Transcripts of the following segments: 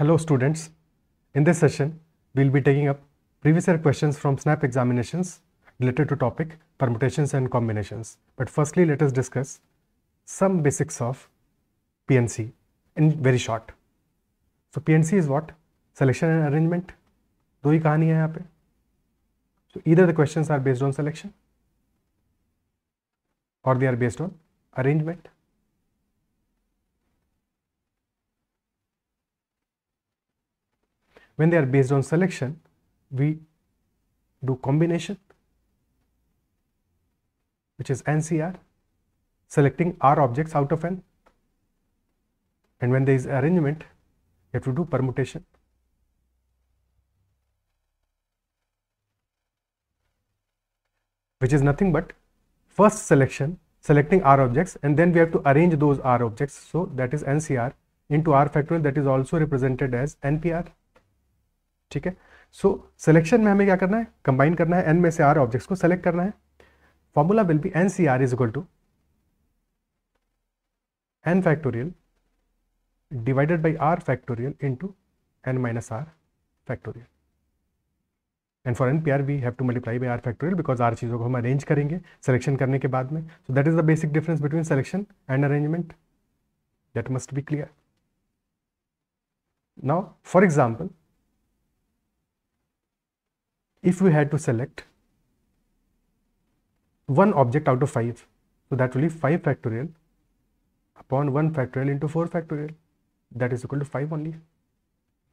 Hello students. In this session, we will be taking up previous year questions from SNAP examinations related to topic permutations and combinations. But firstly, let us discuss some basics of PNC in very short. So PNC is what? Selection and arrangement. Do ही कहानी है यहाँ So either the questions are based on selection or they are based on arrangement. When they are based on selection, we do combination, which is NCR, selecting R objects out of N. And when there is arrangement, you have to do permutation. which is nothing but first selection selecting R objects and then we have to arrange those R objects. So that is NCR into R factorial that is also represented as NPR. ठीक है so selection में हमें क्या करना है combine करना है N में से आर ऑब्जेक्ट्स को सेलेक्ट करना है formula will be N C R is equal to N factorial divided by R factorial into N minus R factorial and for N P R we have to multiply by R factorial because R चीज़ों को हम arrange करेंगे selection करने के बाद में so that is the basic difference between selection and arrangement that must be clear now for example if we had to select one object out of five so that will be 5 factorial upon 1 factorial into 4 factorial that is equal to 5 only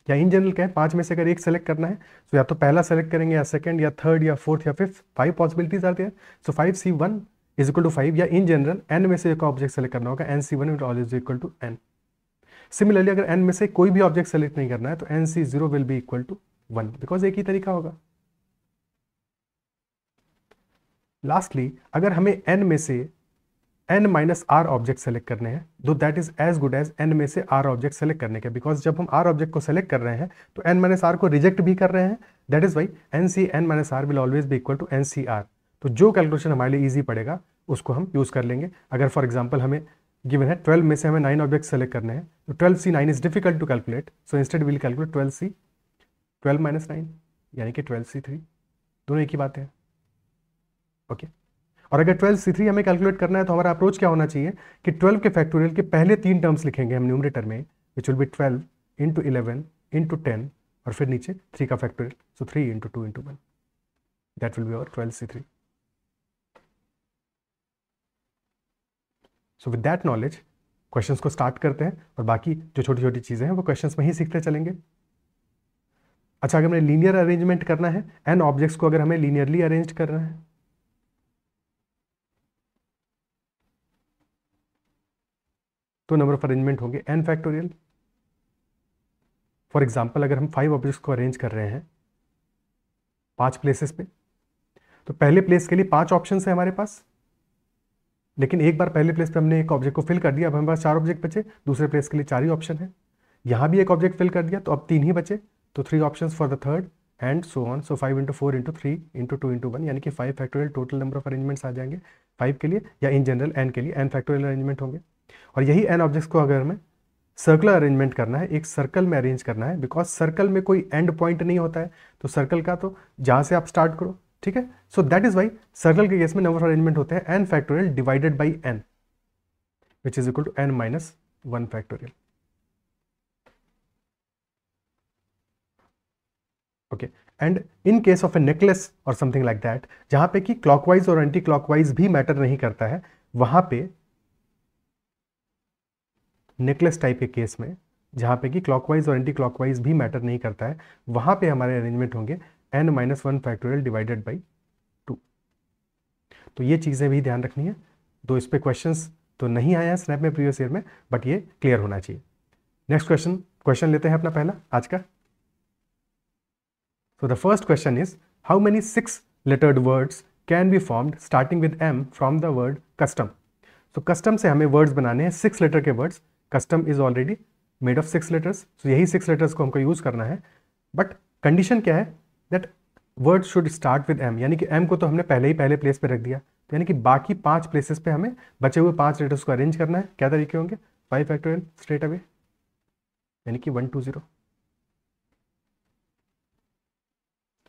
या in general क्या है पांच में से अगर एक select करना है तो या तो पहला सेलेक्ट करेंगे या सेकंड या थर्ड या फोर्थ या फिफ्थ फाइव पॉसिबिलिटीज आती है so five C one is equal to five या इन जनरल एन में से एक ऑब्जेक्ट सेलेक्ट करना होगा N C one it all is equal to N similarly अगर एन में से कोई भी ऑब्जेक्ट सेलेक्ट नहीं करना है तो N C zero will be equal to one because एक ही तरीका होगा लास्टली अगर हमें एन में से N minus R object select करने हैं दो that is as good as N में से आर ऑब्जेक्ट सेलेक्ट करने के बिकॉज जब हम आर ऑब्जेक्ट को सेलेक्ट कर रहे हैं तो एन माइनस आर को रिजेक्ट भी कर रहे हैं that is why N C N minus R will always भी equal to N C R तो जो कैलकुलेशन हमारे लिए ईजी पड़ेगा उसको हम यूज़ कर लेंगे अगर फॉर एग्जाम्पल हमें गिवन है ट्वेल्व में से हमें नाइन ऑब्जेक्ट सेलेक्ट करने हैं तो twelve C nine is difficult to calculate so instead will calculate twelve C twelve minus nine यानी कि ट्वेल्व सी थ्री दोनों एक ही बातें ओके और अगर 12 C3 हमें कैलकुलेट करना है तो हमारा अप्रोच क्या होना चाहिए कि 12 के फैक्टोरियल के पहले तीन टर्म्स लिखेंगे हम न्यूमरेटर में which will be 12 into eleven into ten और फिर नीचे 3 का factorial so three into two into one that will be our twelve C three so with that knowledge questions को स्टार्ट करते हैं और बाकी जो छोटी छोटी चीज़ें हैं वो क्वेश्चन में ही सीखते चलेंगे अच्छा अगर हमें लीनियर अरेंजमेंट करना है एंड ऑब्जेक्ट्स को अगर हमें लीनियरली अरेंज करना है तो नंबर ऑफ अरेंजमेंट होंगे एन फैक्टोरियल फॉर एग्जाम्पल अगर हम फाइव ऑब्जेक्ट्स को अरेंज कर रहे हैं पांच प्लेसेस पे तो पहले प्लेस के लिए पांच ऑप्शन है हमारे पास लेकिन एक बार पहले प्लेस पे हमने एक ऑब्जेक्ट को फिल कर दिया अब हमारे पास चार ऑब्जेक्ट बचे दूसरे प्लेस के लिए चार ही ऑप्शन है यहां भी एक ऑब्जेक्ट फिल कर दिया तो अब तीन ही बचे तो three option for the third and so on so five into four into three into two into one यानी कि five factorial total number of arrangements आ जाएंगे फाइव के लिए या इन जनरल एन के लिए एन फैक्टोरियल अरेंजमेंट होंगे और यही एन ऑब्जेक्ट्स को अगर हमें सर्कुलर अरेंजमेंट करना है एक सर्कल में अरेंज करना है बिकॉज सर्कल में कोई एंड पॉइंट नहीं होता है तो सर्कल का तो जहाँ से आप स्टार्ट करो ठीक है so that is why circle के केस में नंबर अरेंजमेंट होते हैं N factorial divided by N which is equal to N minus one factorial okay and in case of a necklace और समथिंग लाइक दैट जहां पे कि clockwise और anti clockwise भी मैटर नहीं करता है वहां पे नेकलेस टाइप के केस में जहाँ पे कि क्लॉकवाइज और एंटी क्लॉकवाइज भी मैटर नहीं करता है वहाँ पे हमारे अरेंजमेंट होंगे N minus one factorial divided by two तो ये चीज़ें भी ध्यान रखनी है तो इस पर क्वेश्चन तो नहीं आया है स्नैप में प्रीवियस ईयर में बट ये क्लियर होना चाहिए नेक्स्ट क्वेश्चन क्वेश्चन लेते हैं अपना पहला आज का so the first question is how many six lettered words can be formed starting with M from the word custom So custom से हमें वर्ड्स बनाने हैं सिक्स लेटर के words custom is already made of six letters so यही six letters को हमको use करना है बट कंडीशन क्या है that word should start with M यानी कि एम को तो हमने पहले ही पहले प्लेस पे रख दिया तो यानी कि बाकी पांच प्लेसेस पे हमें बचे हुए पांच लेटर्स को अरेंज करना है क्या तरीके होंगे फाइव फैक्टोरियल स्ट्रेट अवे यानी कि वन टू जीरो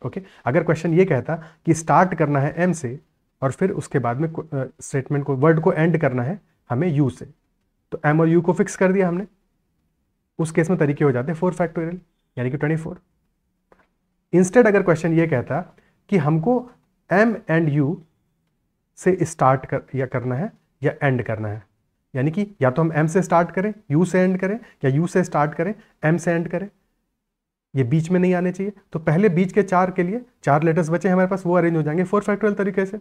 ओके अगर क्वेश्चन ये कहता कि स्टार्ट करना है एम से और फिर उसके बाद में स्टेटमेंट को वर्ड को एंड करना है हमें यू से तो एम और यू को फिक्स कर दिया हमने उस केस में तरीके हो जाते हैं फोर फैक्टोरियल यानी कि ट्वेंटी फोर इंस्टेड अगर क्वेश्चन ये कहता कि हमको एम एंड यू से स्टार्ट कर या करना है या एंड करना है यानी कि या तो हम एम से स्टार्ट करें यू से एंड करें या यू से स्टार्ट करें एम से एंड करें ये बीच में नहीं आने चाहिए तो पहले बीच के चार के लिए चार लेटर्स बचे हमारे पास वो अरेंज हो जाएंगे फोर फैक्टोरियल तरीके से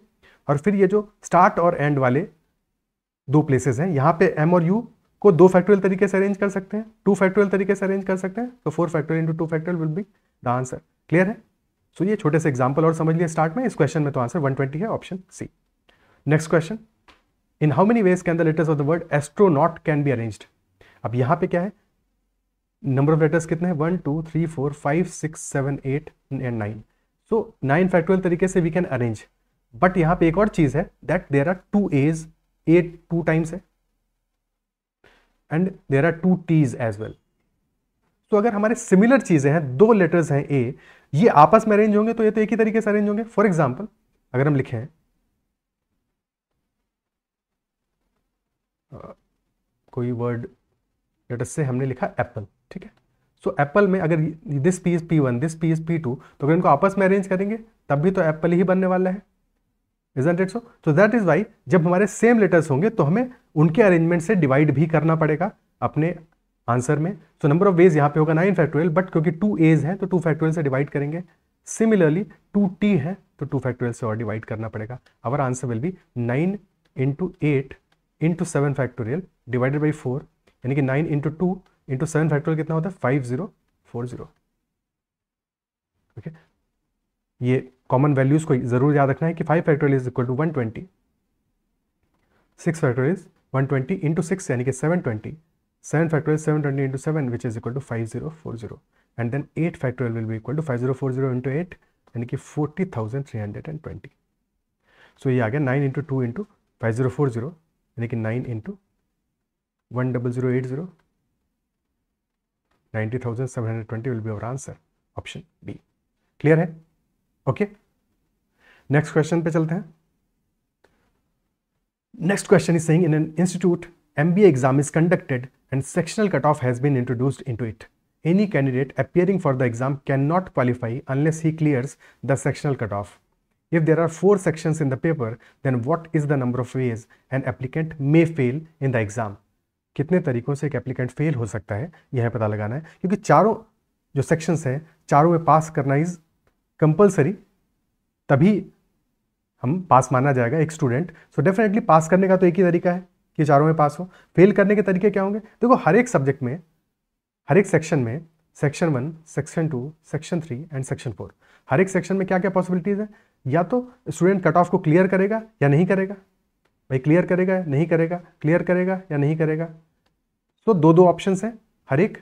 और फिर ये जो स्टार्ट और एंड वाले दो प्लेसेस हैं यहाँ पे एम और यू को दो फैक्टोरियल तरीके से अरेंज कर सकते हैं टू फैक्टोरियल तरीके से अरेंज कर सकते हैं तो four factorial into two factorial will be the answer clear है सो so, ये छोटे से एग्जाम्पल और समझ लिए स्टार्ट में इस क्वेश्चन में तो आंसर 120 है option C next question in how many ways can the letters of the word astronaut can be arrange अब यहाँ पे क्या है नंबर ऑफ लेटर्स कितने हैं one two three four five six seven eight and nine so nine factorial तरीके से we can arrange but यहाँ पे एक और चीज़ है that there are two A's A two times है and there are two T's as well तो अगर हमारे सिमिलर चीज़ें हैं दो लेटर्स हैं ए ये आपस में अरेंज होंगे तो ये तो एक ही तरीके से अरेंज होंगे फॉर एग्जाम्पल अगर हम लिखे हैं कोई वर्ड लेटर्स से हमने लिखा एप्पल ठीक है सो so, एप्पल में अगर this P is P one this P is P two तो अगर इनको आपस में अरेंज करेंगे तब भी तो एप्पल ही बनने वाला है इजेंट इट सो तो दैट इज वाई जब हमारे सेम लेटर्स होंगे तो हमें उनके अरेंजमेंट से डिवाइड भी करना पड़ेगा अपने आंसर में सो नंबर ऑफ वेज यहाँ पे होगा नाइन फैक्टोरियल बट क्योंकि टू एज है तो टू फैक्टोरियल से डिवाइड करेंगे सिमिलरली टू टी है तो टू फैक्टोरियल से और डिवाइड करना पड़ेगा our answer will be nine into eight into seven factorial divided by four यानी कि nine into two into seven factorial कितना होता है five zero four zero okay ये कॉमन वैल्यूज को जरूर याद रखना है कि five factorial is equal to one twenty six factorial is one twenty into six यानी कि seven twenty seven factorial seven twenty into seven which is equal to five zero four zero and then eight factorial will भी equal to five zero four zero into eight यानी कि forty thousand three hundred and twenty so ये आ गया nine into two into five zero four zero यानी कि nine into one double zero eight zero ninety thousand seven hundred twenty will be our answer option B clear है okay next question पे चलते हैं next question is saying in an institute MBA exam is conducted and sectional cut off has been introduced into it any candidate appearing for the exam can not qualify unless he clears the sectional cut off if there are four section in the paper then what is the number of ways an applicant may fail in the exam कितने तरीकों से एक applicant fail हो सकता है यह पता लगाना है क्योंकि चारों जो सेक्शंस हैं चारों में पास करना इज कंपलसरी तभी हम पास माना जाएगा एक स्टूडेंट सो डेफिनेटली पास करने का तो एक ही तरीका है कि चारों में पास हो फेल करने के तरीके क्या होंगे देखो हर एक सब्जेक्ट में हर एक सेक्शन में section one section two section three and section four हर एक सेक्शन में क्या क्या पॉसिबिलिटीज़ है या तो स्टूडेंट कट ऑफ को क्लियर करेगा या नहीं करेगा भाई क्लियर करेगा या नहीं करेगा क्लियर करेगा या नहीं करेगा तो so, दो दो ऑप्शन हैं हर एक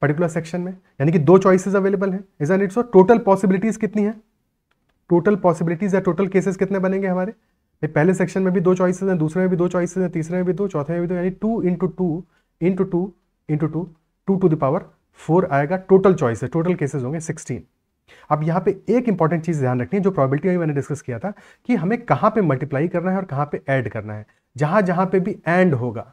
पर्टिकुलर सेक्शन में यानी कि दो चॉइसेस अवेलेबल हैं is N it's total possibilities कितनी है टोटल पॉसिबिलिटीज या टोटल केसेस कितने बनेंगे हमारे पहले सेक्शन में भी दो चॉइसेस हैं दूसरे में भी दो चॉइसेस हैं तीसरे में भी दो चौथे में भी दो यानी two into two into two into two two to the power four आएगा टोटल चॉइस टोटल केसेज होंगे सिक्सटीन अब यहाँ पे एक इंपॉर्टेंट चीज़ ध्यान रखनी है जो प्रॉबिलिटी मैंने डिस्कस किया था कि हमें कहाँ पे मल्टीप्लाई करना है और कहाँ पे ऐड करना है जहाँ जहाँ पे भी एंड होगा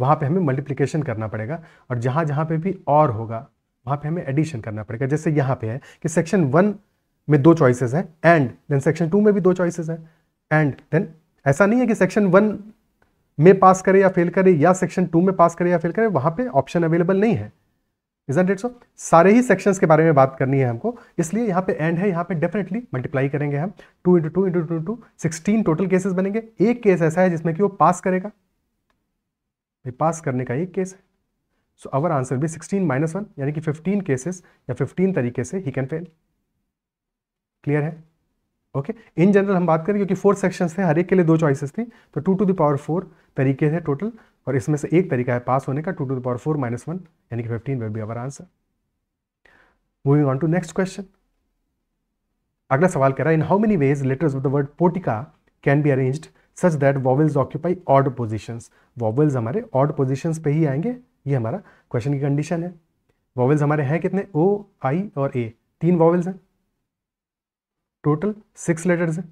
वहाँ पे हमें मल्टीप्लिकेशन करना पड़ेगा और जहाँ जहाँ पे भी और होगा वहाँ पे हमें एडिशन करना पड़ेगा जैसे यहाँ पे है कि सेक्शन वन में दो चॉइसेस हैं एंड देन सेक्शन टू में भी दो चॉइसेस हैं एंड देन ऐसा नहीं है कि सेक्शन वन में पास करे या फेल करे या सेक्शन टू में पास करे या फेल करे वहाँ पर ऑप्शन अवेलेबल नहीं है इज एंड सो सारे ही सेक्शंस के बारे में बात करनी है हमको इसलिए यहाँ पे एंड है यहाँ पे डेफिनेटली मल्टीप्लाई करेंगे हम two into two into two two sixteen total cases बनेंगे एक केस ऐसा है जिसमें कि वो पास करेगा ये पास करने का एक केस है सो अवर आंसर भी सिक्सटीन माइनस वन यानी कि फिफ्टीन केसेस या फिफ्टीन तरीके से ही कैन फेल क्लियर है ओके इन जनरल हम बात करें क्योंकि फोर सेक्शंस थे हर एक के लिए दो चॉइसेस थी तो two to the power four तरीके थे टोटल और इसमें से एक तरीका है पास होने का two to the power four minus one यानी कि fifteen will be our answer moving on to next question अगला सवाल कह रहा है in how many ways letters of the word पोटिका can be arranged such that vowels occupy odd positions vowels हमारे odd positions पे ही आएंगे ये हमारा क्वेश्चन की कंडीशन है वॉवल्स हमारे हैं कितने ओ आई और ए तीन वॉवल्स हैं टोटल सिक्स लेटर्स हैं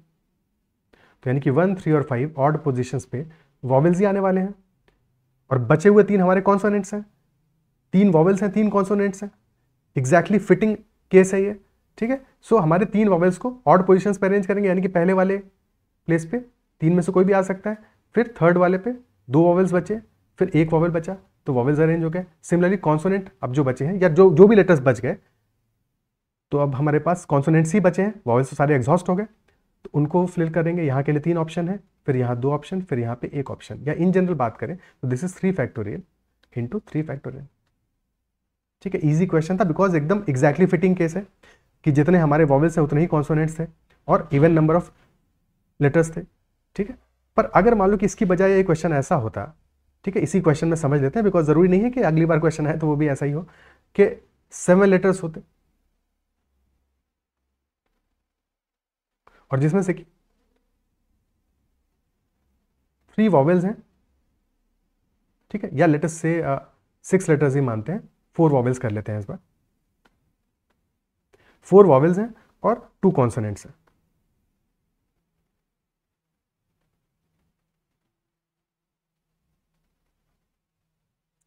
तो यानी कि वन थ्री और फाइव ऑड पोजिशंस पे वॉवल्स ही आने वाले हैं और बचे हुए तीन हमारे कॉन्सोनेंट्स हैं तीन वॉवल्स हैं तीन कॉन्सोनेंट्स हैं एग्जैक्टली फिटिंग केस है ये ठीक है सो so, हमारे तीन वॉवल्स को ऑड पोजिशन पर अरेंज करेंगे यानी कि पहले वाले प्लेस पे तीन में से कोई भी आ सकता है फिर थर्ड वाले पे दो वॉवल्स बचे फिर एक वॉवल बचा तो वॉवल्स अरेंज हो गए सिमिलरली कॉन्सोनेंट अब जो बचे हैं या जो जो भी लेटर्स बच गए तो अब हमारे पास कॉन्सोनेंट्स ही बचे हैं वॉवल्स तो सारे एग्जॉस्ट हो गए तो उनको फिल करेंगे यहाँ के लिए तीन ऑप्शन है फिर यहाँ दो ऑप्शन फिर यहाँ पे एक ऑप्शन या इन जनरल बात करें तो this is three factorial into three factorial ठीक है इजी क्वेश्चन था बिकॉज एकदम एग्जैक्टली फिटिंग केस है कि जितने हमारे वॉवल्स हैं उतने ही कॉन्सोनेंट्स थे और इवन नंबर ऑफ लेटर्स थे ठीक है पर अगर मान लो कि इसकी बजाय ये क्वेश्चन ऐसा होता ठीक है इसी क्वेश्चन में समझ लेते हैं बिकॉज ज़रूरी नहीं है कि अगली बार क्वेश्चन आए तो वो भी ऐसा ही हो कि सेवन लेटर्स होते और जिसमें से कि थ्री वॉवेल्स हैं ठीक है या लेटर्स से सिक्स लेटर्स ही मानते हैं फोर वॉवेल्स कर लेते हैं इस बार फोर वॉवेल्स हैं और टू कॉन्सोनेंट्स हैं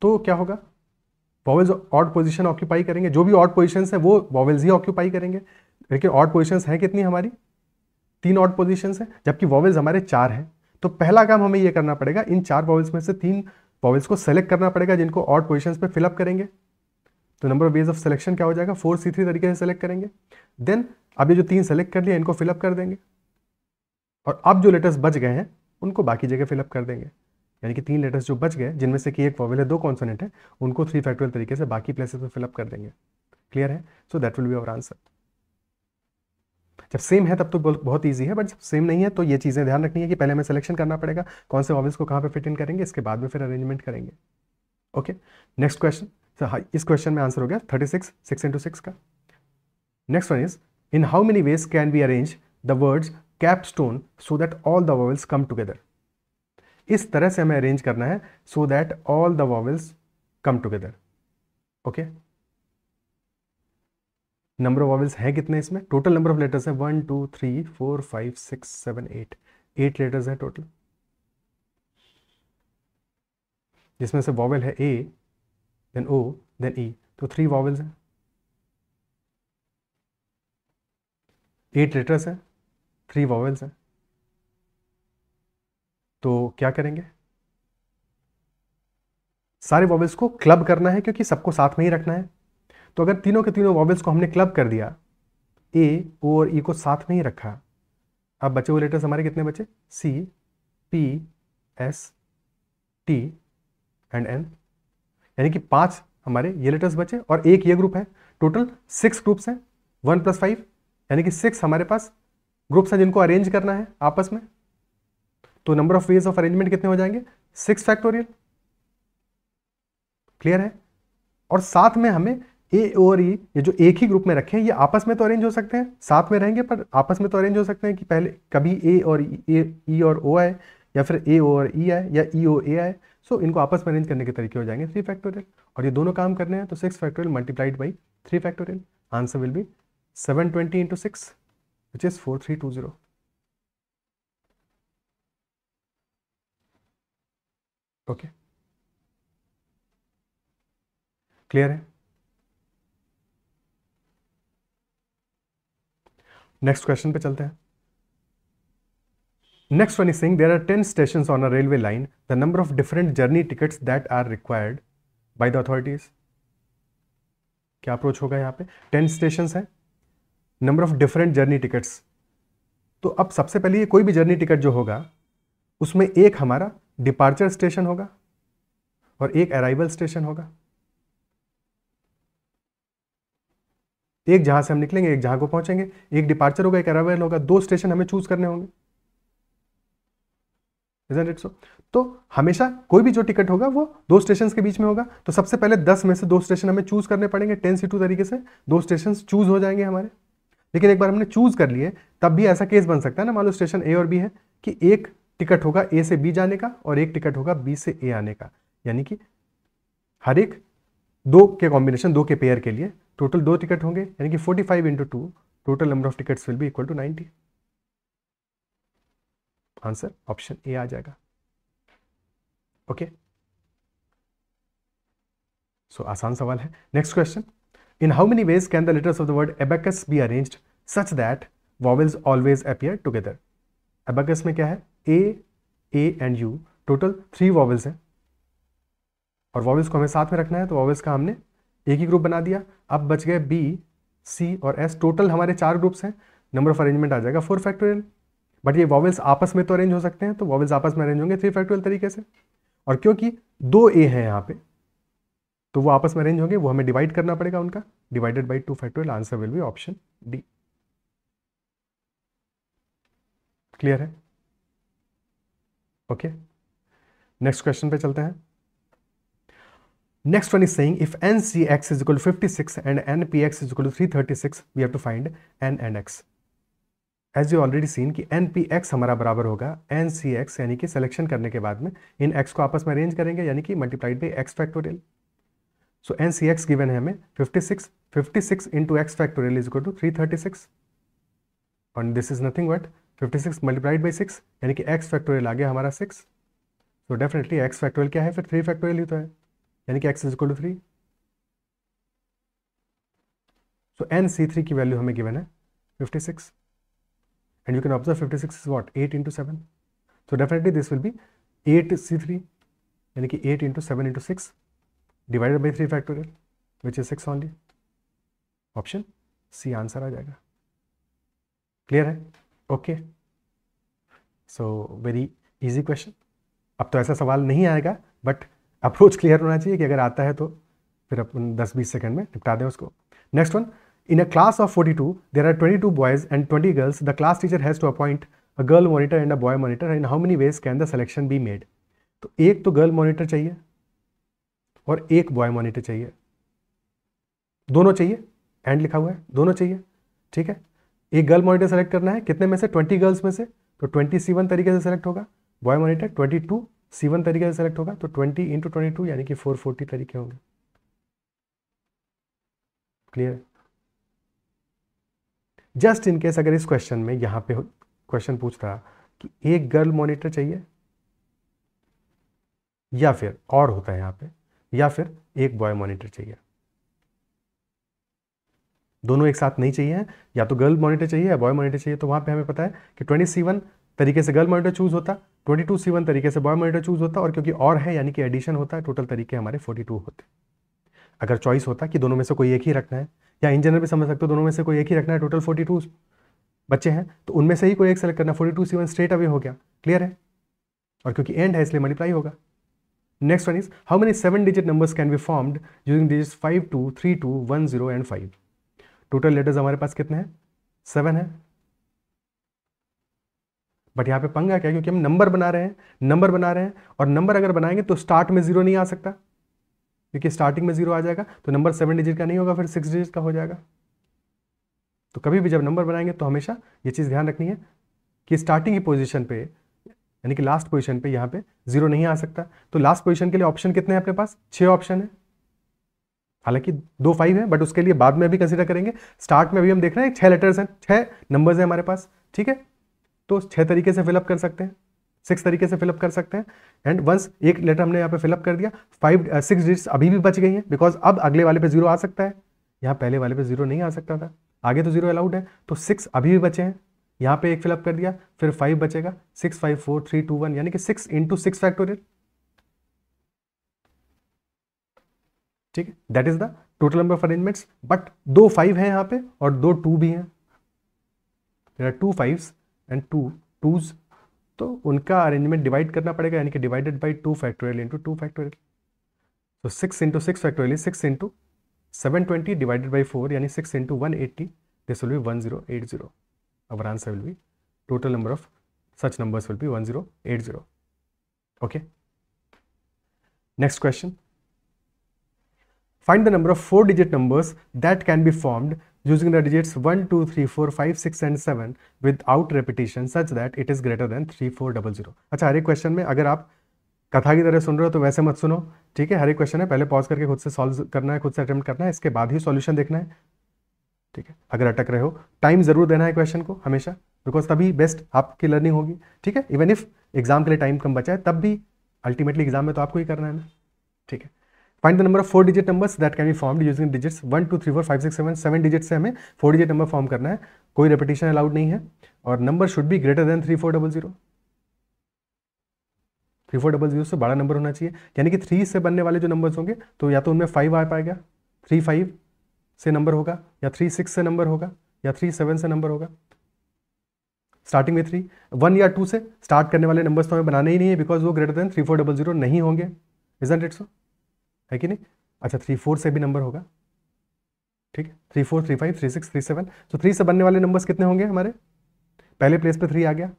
तो क्या होगा वॉवेल्स ऑड पोजिशन ऑक्यूपाई करेंगे जो भी ऑड पोजिशन है वो वॉवेल्स ही ऑक्यूपाई करेंगे लेकिन ऑड पोजिशन है कितनी हमारी तीन ऑड पोजिशन है जबकि वॉवेल्स हमारे चार हैं तो पहला काम हमें यह करना पड़ेगा इन चार वॉवेल्स में से तीन वॉवेल्स को सेलेक्ट करना पड़ेगा जिनको ऑड पोजिशन पर फिलअप करेंगे तो number of ways of selection क्या हो जाएगा फोर सी थ्री तरीके से सेलेक्ट करेंगे देन अब ये जो तीन सेलेक्ट कर लिए इनको फिलअप कर देंगे और अब जो लेटर्स बच गए हैं उनको बाकी जगह फिलअप कर देंगे यानी कि तीन लेटर्स जो बच गए जिनमें से कि एक वॉवल है दो कॉन्सोनेंट है उनको थ्री फैक्टोरियल तरीके से बाकी प्लेसेस में फिलअप कर देंगे क्लियर है so that will be our answer जब सेम है तब तो बहुत ईजी है बट जब सेम नहीं है तो ये चीज़ें ध्यान रखनी है कि पहले हमें सिलेक्शन करना पड़ेगा कौन से वॉवल्स को कहाँ पर फिट इन करेंगे इसके बाद में फिर अरेंजमेंट करेंगे ओके नेक्स्ट क्वेश्चन इस क्वेश्चन में आंसर हो गया thirty six six into six का next one is in how many ways can be arrange the words capstone so that all the vowels come together इस तरह से हमें arrange करना है so that all the vowels come together okay number of vowels हैं कितने इसमें total number of letters है one two three four five six seven eight eight letters है टोटल जिसमें से वॉवल है A then O then E तो three vowels हैं एट लेटर्स हैं थ्री वॉवल्स हैं तो क्या करेंगे सारे वॉवल्स को क्लब करना है क्योंकि सबको साथ में ही रखना है तो अगर तीनों के तीनों वॉवल्स को हमने क्लब कर दिया ए ओ और ई e को साथ में ही रखा अब बचे हुए लेटर्स हमारे कितने बचे C P S T and N यानी कि पांच हमारे ये लेटर्स बचे और एक ये ग्रुप है टोटल सिक्स ग्रुप्स हैं वन प्लस फाइव यानी कि सिक्स हमारे पास ग्रुप्स हैं जिनको अरेंज करना है आपस में तो number of ways of arrangement कितने हो जाएंगे सिक्स फैक्टोरियल क्लियर है और साथ में हमें ए और ई e, ये जो एक ही ग्रुप में रखे हैं ये आपस में तो अरेंज हो सकते हैं साथ में रहेंगे पर आपस में तो अरेंज हो सकते हैं कि पहले कभी ए और ई e, e और ओ आए या फिर ए और ई आए या ई ओ ए आए सो इनको आपस में अरेंज करने के तरीके हो जाएंगे थ्री फैक्टोरियल और ये दोनों काम करने हैं तो six factorial multiplied by three factorial answer will be seven twenty into six which is four three two zero okay clear है नेक्स्ट क्वेश्चन पे चलते हैं next one is since there are ten station on a railway line the number of different journey ticket that are required by the authorities क्या approach होगा यहां पे? Ten station है number of different journey tickets तो अब सबसे पहले ये कोई भी जर्नी टिकट जो होगा उसमें एक हमारा डिपार्चर स्टेशन होगा और एक अराइवल स्टेशन होगा एक जहां से हम निकलेंगे एक जहां को पहुंचेंगे एक डिपार्चर होगा एक अराइवल होगा दो स्टेशन हमें चूज करने होंगे तो हमेशा कोई भी जो टिकट होगा वो दो स्टेशन के बीच में होगा तो सबसे पहले दस में से दो स्टेशन हमें चूज करने पड़ेंगे टेन सी टू तरीके से दो स्टेशन चूज हो जाएंगे हमारे लेकिन एक बार हमने चूज कर लिए तब भी ऐसा केस बन सकता है ना मान लो स्टेशन ए और बी है कि एक टिकट होगा ए से बी जाने का और एक टिकट होगा बी से ए आने का यानी कि हर एक दो के कॉम्बिनेशन दो के पेयर के लिए टोटल दो टिकट होंगे यानी कि forty five into two total number of ticket will be equal to ninety answer option A आ जाएगा ओके सो आसान सवाल है next question in how many ways can the letters of the word abacus be arranged such that vowels always appear together abacus में क्या है A A and U total three vowels हैं और vowels को हमें साथ में रखना है तो वॉवल्स का हमने एक ही ग्रुप बना दिया अब बच गए बी सी और एस टोटल हमारे चार ग्रुप्स हैं नंबर ऑफ अरेंजमेंट आ जाएगा फोर फैक्टोरियल बट ये वॉवल्स आपस में तो अरेंज हो सकते हैं तो वॉवल्स आपस में अरेंज होंगे थ्री फैक्टोरियल तरीके से और क्योंकि दो ए हैं यहाँ पे तो वो आपस में अरेंज होंगे वो हमें डिवाइड करना पड़ेगा उनका divided by two factorial answer will be option D clear है ओके नेक्स्ट क्वेश्चन पे चलते हैं Next one is saying if NCX is equal to 56 and NPX is three thirty six we have to find N N X as you already seen कि X हमारा बराबर होगा x यानी कि selection करने के बाद में इन एक्स को आपस में अरेंज करेंगे यानी कि multiplied by X factorial so C X given है हमें fifty six into X factorial is equal to six and this is nothing but fifty six multiplied by six यानी कि एक्स फैक्टोरियल आ गया हमारा सिक्स तो डेफिनेटली एक्स फैक्टोरियल क्या है फिर थ्री फैक्टोरियल ही तो है यानी कि X is equal to three so N C three की वैल्यू हमें गिवन है fifty six and you can observe fifty six is what eight into seven so definitely this will be eight C three यानी कि eight into seven into six divided by three factorial which is six only option C answer आ जाएगा clear है okay so very easy question अब तो ऐसा सवाल नहीं आएगा बट अप्रोच क्लियर होना चाहिए कि अगर आता है तो फिर अपन 10-20 सेकंड में निपटा दें उसको next one in a class of 42 there are twenty two boys and twenty girls the class teacher has to appoint a girl monitor and a boy monitor and how many ways can the selection be made तो एक तो girl monitor चाहिए और एक boy monitor चाहिए दोनों चाहिए and लिखा हुआ है दोनों चाहिए ठीक है एक गर्ल मॉनिटर सेलेक्ट करना है कितने में से ट्वेंटी गर्ल्स में से तो ट्वेंटी सीवन तरीके से सेलेक्ट होगा boy monitor twenty two C one तरीके से सेलेक्ट होगा तो ट्वेंटी इंटू ट्वेंटी टू यानी कि फोर फोर्टी तरीके होंगे क्लियर जस्ट इन केस अगर इस क्वेश्चन में यहां पे क्वेश्चन पूछता कि एक गर्ल मॉनिटर चाहिए या फिर और होता है यहां पे या फिर एक बॉय मॉनिटर चाहिए दोनों एक साथ नहीं चाहिए या तो गर्ल मॉनिटर चाहिए या बॉय मॉनिटर चाहिए तो वहाँ पे हमें पता है कि ट्वेंटी सी वन तरीके से गर्ल मॉनिटर चूज़ होता ट्वेंटी टू सी वन तरीके से बॉय मॉनिटर चूज़ होता और क्योंकि और है यानी कि एडिशन होता है टोटल तरीके हमारे फोर्टी टू होते अगर चॉइस होता कि दोनों में से कोई एक ही रखना है या इन जनरल भी समझ सकते हो दोनों में से कोई एक ही रखना है टोटल फोर्टी टू बच्चे हैं तो उनमें से ही कोई एक सेलेक्ट करना forty two C one straight away हो गया क्लियर है और क्योंकि एंड है इसलिए मल्टीप्लाई होगा next one is how many seven digit numbers can be formed using digit five two three two one zero and five total letters हमारे पास कितने हैं सेवन है बट यहाँ पे पंगा क्या क्योंकि हम नंबर बना रहे हैं नंबर बना रहे हैं और नंबर अगर बनाएंगे तो स्टार्ट में जीरो नहीं आ सकता क्योंकि स्टार्टिंग में जीरो आ जाएगा तो नंबर सेवन डिजिट का नहीं होगा फिर सिक्स डिजिट का हो जाएगा तो कभी भी जब नंबर बनाएंगे तो हमेशा ये चीज़ ध्यान रखनी है कि स्टार्टिंग की पोजिशन पे यानी कि लास्ट पोजिशन पे यहाँ पे जीरो नहीं आ सकता तो लास्ट पोजिशन के लिए ऑप्शन कितने हैं अपने पास छह ऑप्शन है हालांकि दो फाइव है बट उसके लिए बाद में भी कंसिडर करेंगे स्टार्ट में अभी हम देख रहे हैं छह लेटर्स हैं छह नंबर्स हैं हमारे पास ठीक है तो छह तरीके से फिलअप कर सकते हैं सिक्स तरीके से फिलअप कर सकते हैं एंड वंस एक लेटर हमने यहाँ पे फिलअप कर दिया फाइव सिक्स डिट्स अभी भी बच गई हैं बिकॉज अब अगले वाले पे जीरो आ सकता है यहाँ पहले वाले पे जीरो नहीं आ सकता था आगे तो जीरो अलाउड है तो सिक्स अभी भी बचे हैं यहाँ पे एक फिलअप कर दिया फिर फाइव बचेगा six five four three two one यानी कि सिक्स इंटू सिक्स फैक्टोरियल ठीक है that is the total number of arrangements but दो फाइव हैं यहाँ पे और दो टू भी हैं two five and two twos तो उनका अरेंजमेंट डिवाइड करना पड़ेगा यानी कि divided by two factorial into two factorial तो six into six factorial six into seven twenty divided by four यानी six into one eighty this will be one zero eight zero our answer will be total number of such numbers will such one zero eight zero okay next question find the number of four digit number that can be numbers using the digits one two three four five six and seven without and such that it is greater it three four double zero अच्छा हर question में अगर आप कथा की तरह सुन रहे हो तो वैसे मत सुनो ठीक है हर एक क्वेश्चन है पहले पॉज करके खुद से सॉल्व करना है खुद से अटेम्प्ट करना है इसके बाद ही सॉल्यूशन देखना है ठीक है अगर अटक रहे हो टाइम जरूर देना है क्वेश्चन को हमेशा बिकॉज तभी बेस्ट आपकी लर्निंग होगी ठीक है इवन इफ एग्जाम के लिए टाइम कम बचा है तब भी अल्टीमेटली एग्जाम में तो आपको ही करना है ना ठीक है find the number of four digit numbers that can be formed using digits one two three four five six seven seven digit से हमें फोर डिजिट नंबर फॉर्म करना है कोई रेपिटेशन अलाउड नहीं है और number should be greater than three four double zero three four double zero से बड़ा नंबर होना चाहिए यानी कि थ्री से बनने वाले जो नंबर्स होंगे तो या तो उनमें फाइव आ पाएगा थ्री फाइव से नंबर होगा या थ्री सिक्स से नंबर होगा या थ्री सेवन से नंबर होगा स्टार्टिंग में थ्री वन या टू से स्टार्ट करने वाले नंबर्स तो हमें बनाने ही नहीं है बिकॉज वो greater than three four double zero नहीं होंगे इजेंट इट सो है कि नहीं अच्छा थ्री फोर से भी नंबर होगा ठीक है three four three five three six three seven तो थ्री से बनने वाले नंबर्स कितने होंगे हमारे पहले प्लेस पे थ्री आ गया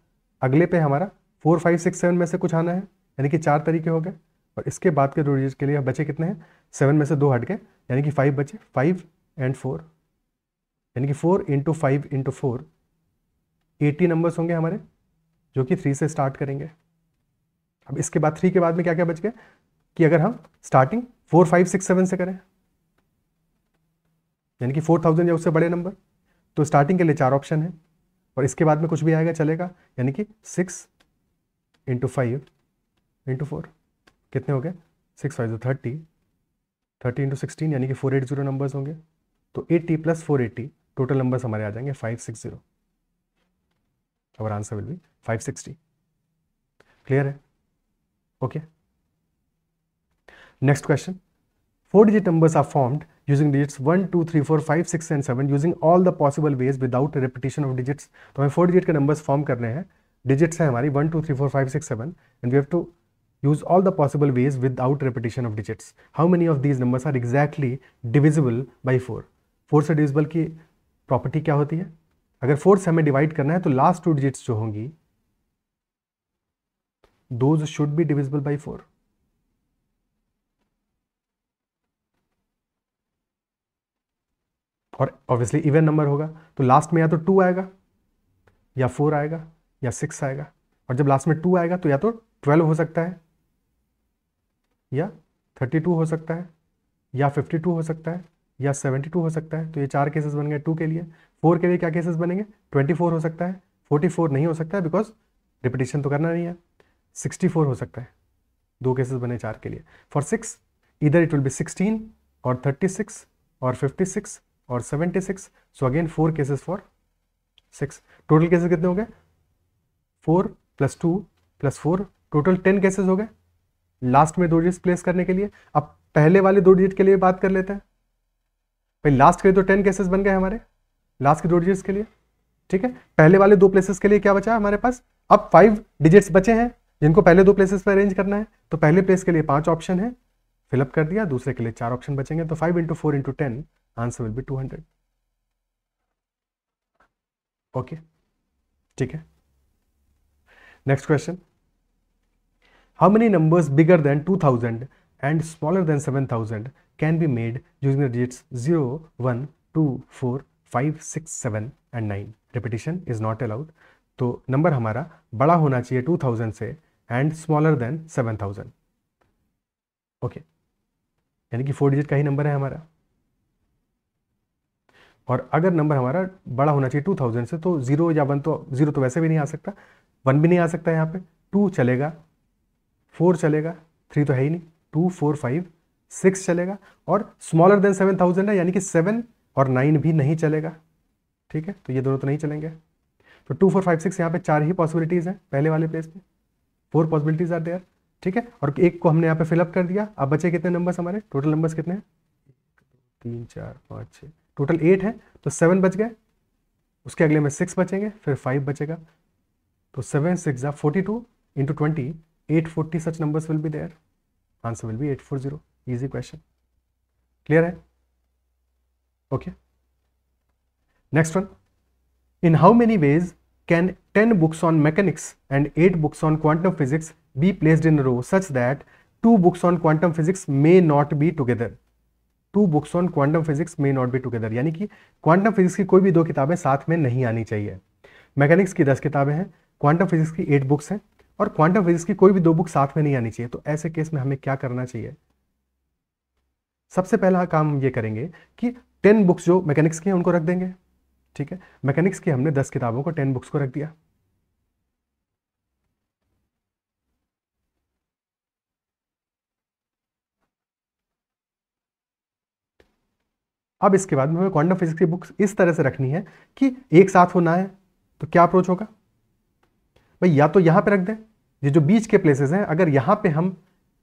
अगले पे हमारा फोर फाइव सिक्स सेवन में से कुछ आना है यानी कि चार तरीके हो गए और इसके बाद के दो के लिए बचे कितने हैं सेवन में से दो हट गए यानी कि फाइव बचे फाइव एंड फोर यानी कि four into five into four eighty numbers होंगे हमारे जो कि थ्री से स्टार्ट करेंगे अब इसके बाद थ्री के बाद में क्या क्या बच गए कि अगर हम starting four five six seven से करें यानी कि फोर थाउजेंड या उससे बड़े नंबर तो स्टार्टिंग के लिए चार ऑप्शन है और इसके बाद में कुछ भी आएगा चलेगा यानी कि six into five into four कितने हो गए six five thirty thirty into sixteen यानी कि फोर एट जीरो नंबर्स होंगे तो eighty plus four eighty total numbers हमारे आ जाएंगे फाइव सिक्स जीरो विल भी फाइव सिक्सटी क्लियर है okay okay Next question. Four digit numbers are formed using digits 1, 2, 3, 4, 5, 6 and 7 using all the possible ways without repetition of digits. तो हमें four digit के numbers form करने हैं digits हैं हमारी 1, 2, 3, 4, 5, 6, 7 and we have to use all the possible ways without repetition of digits. How many of these numbers are exactly divisible by 4? 4 से divisible की property क्या होती है अगर 4 से हमें divide करना है तो last two digits जो होंगी those should be divisible by 4. और ऑब्वियसली इवन नंबर होगा तो लास्ट में या तो टू आएगा या फोर आएगा या सिक्स आएगा और जब लास्ट में टू आएगा तो या तो ट्वेल्व हो सकता है या थर्टी टू हो सकता है या फिफ्टी टू हो सकता है या सेवेंटी टू हो सकता है तो ये चार केसेस बन गए टू के लिए फोर के लिए क्या केसेस बनेंगे ट्वेंटी फोर हो सकता है फोर्टी फोर नहीं हो सकता है बिकॉज रिपीटेशन तो करना नहीं है सिक्सटी फोर हो सकता है दो केसेस बने चार के लिए फॉर सिक्स इधर इट विल बी सिक्सटीन और थर्टी सिक्स और फिफ्टी सिक्स और 76 so again four cases for six total cases कितने हो गए four plus two plus four total ten cases हो गए लास्ट में दो डिजिट प्लेस करने के लिए अब पहले वाले दो डिजिट के लिए बात कर लेते हैं भाई लास्ट के तो टेन केसेस बन गए हमारे लास्ट के दो डिजिट्स के लिए ठीक है पहले वाले दो प्लेसेस के लिए क्या बचा है हमारे पास अब फाइव डिजिट्स बचे हैं जिनको पहले दो प्लेसेस पर अरेंज करना है तो पहले प्लेस के लिए पांच ऑप्शन है फिलअप कर दिया दूसरे के लिए चार ऑप्शन बचेंगे तो five into four into ten answer will be 200 okay ठीक है next question how many numbers bigger than 2000 and smaller than 7000 can be made using the digits 0, 1, 2, 4, five six seven and nine repetition is not allowed तो number हमारा बड़ा होना चाहिए two thousand से and smaller than thousand okay यानी कि four digit का ही number है हमारा और अगर नंबर हमारा बड़ा होना चाहिए टू थाउजेंड से तो ज़ीरो या वन तो ज़ीरो तो वैसे भी नहीं आ सकता वन भी नहीं आ सकता यहाँ पे टू चलेगा फोर चलेगा थ्री तो है ही नहीं टू फोर फाइव सिक्स चलेगा और स्मॉलर देन सेवन थाउजेंड है यानी कि सेवन और नाइन भी नहीं चलेगा ठीक है तो ये दोनों तो नहीं चलेंगे तो टू फोर फाइव सिक्स यहाँ पे चार ही पॉसिबिलिटीज़ हैं पहले वाले प्लेस पे फोर पॉसिबिलिटीज़ आर देयर ठीक है और एक को हमने यहाँ पे फिलअप कर दिया अब बचे कितने नंबर्स हमारे टोटल नंबर्स कितने हैं तीन चार पाँच छः टोटल एट है तो सेवन बच गए उसके अगले में सिक्स बचेंगे फिर फाइव बचेगा तो सेवन सिक्स या forty two into twenty eight forty such numbers will be there answer will be eight four zero easy question clear है okay next one in how many ways can ten books on mechanics and eight books on quantum physics be placed in row such that two books on quantum physics may not be together two books on quantum physics may not be together यानी कि quantum physics की कोई भी दो किताबें साथ में नहीं आनी चाहिए मैकेनिक्स की दस किताबें हैं क्वांटम फिजिक्स की एट बुक्स हैं और क्वांटम फिजिक्स की कोई भी दो बुक साथ में नहीं आनी चाहिए तो ऐसे केस में हमें क्या करना चाहिए सबसे पहला काम हम ये करेंगे कि टेन बुक्स जो मैकेनिक्स की हैं उनको रख देंगे ठीक है मैकेनिक्स की हमने दस किताबों को टेन बुक्स को रख दिया अब इसके बाद में क्वांटम फिजिक्स की बुक्स इस तरह से रखनी है कि एक साथ होना है तो क्या अप्रोच होगा भाई या तो यहां पे रख दें ये जो बीच के प्लेसेस हैं अगर यहां पे हम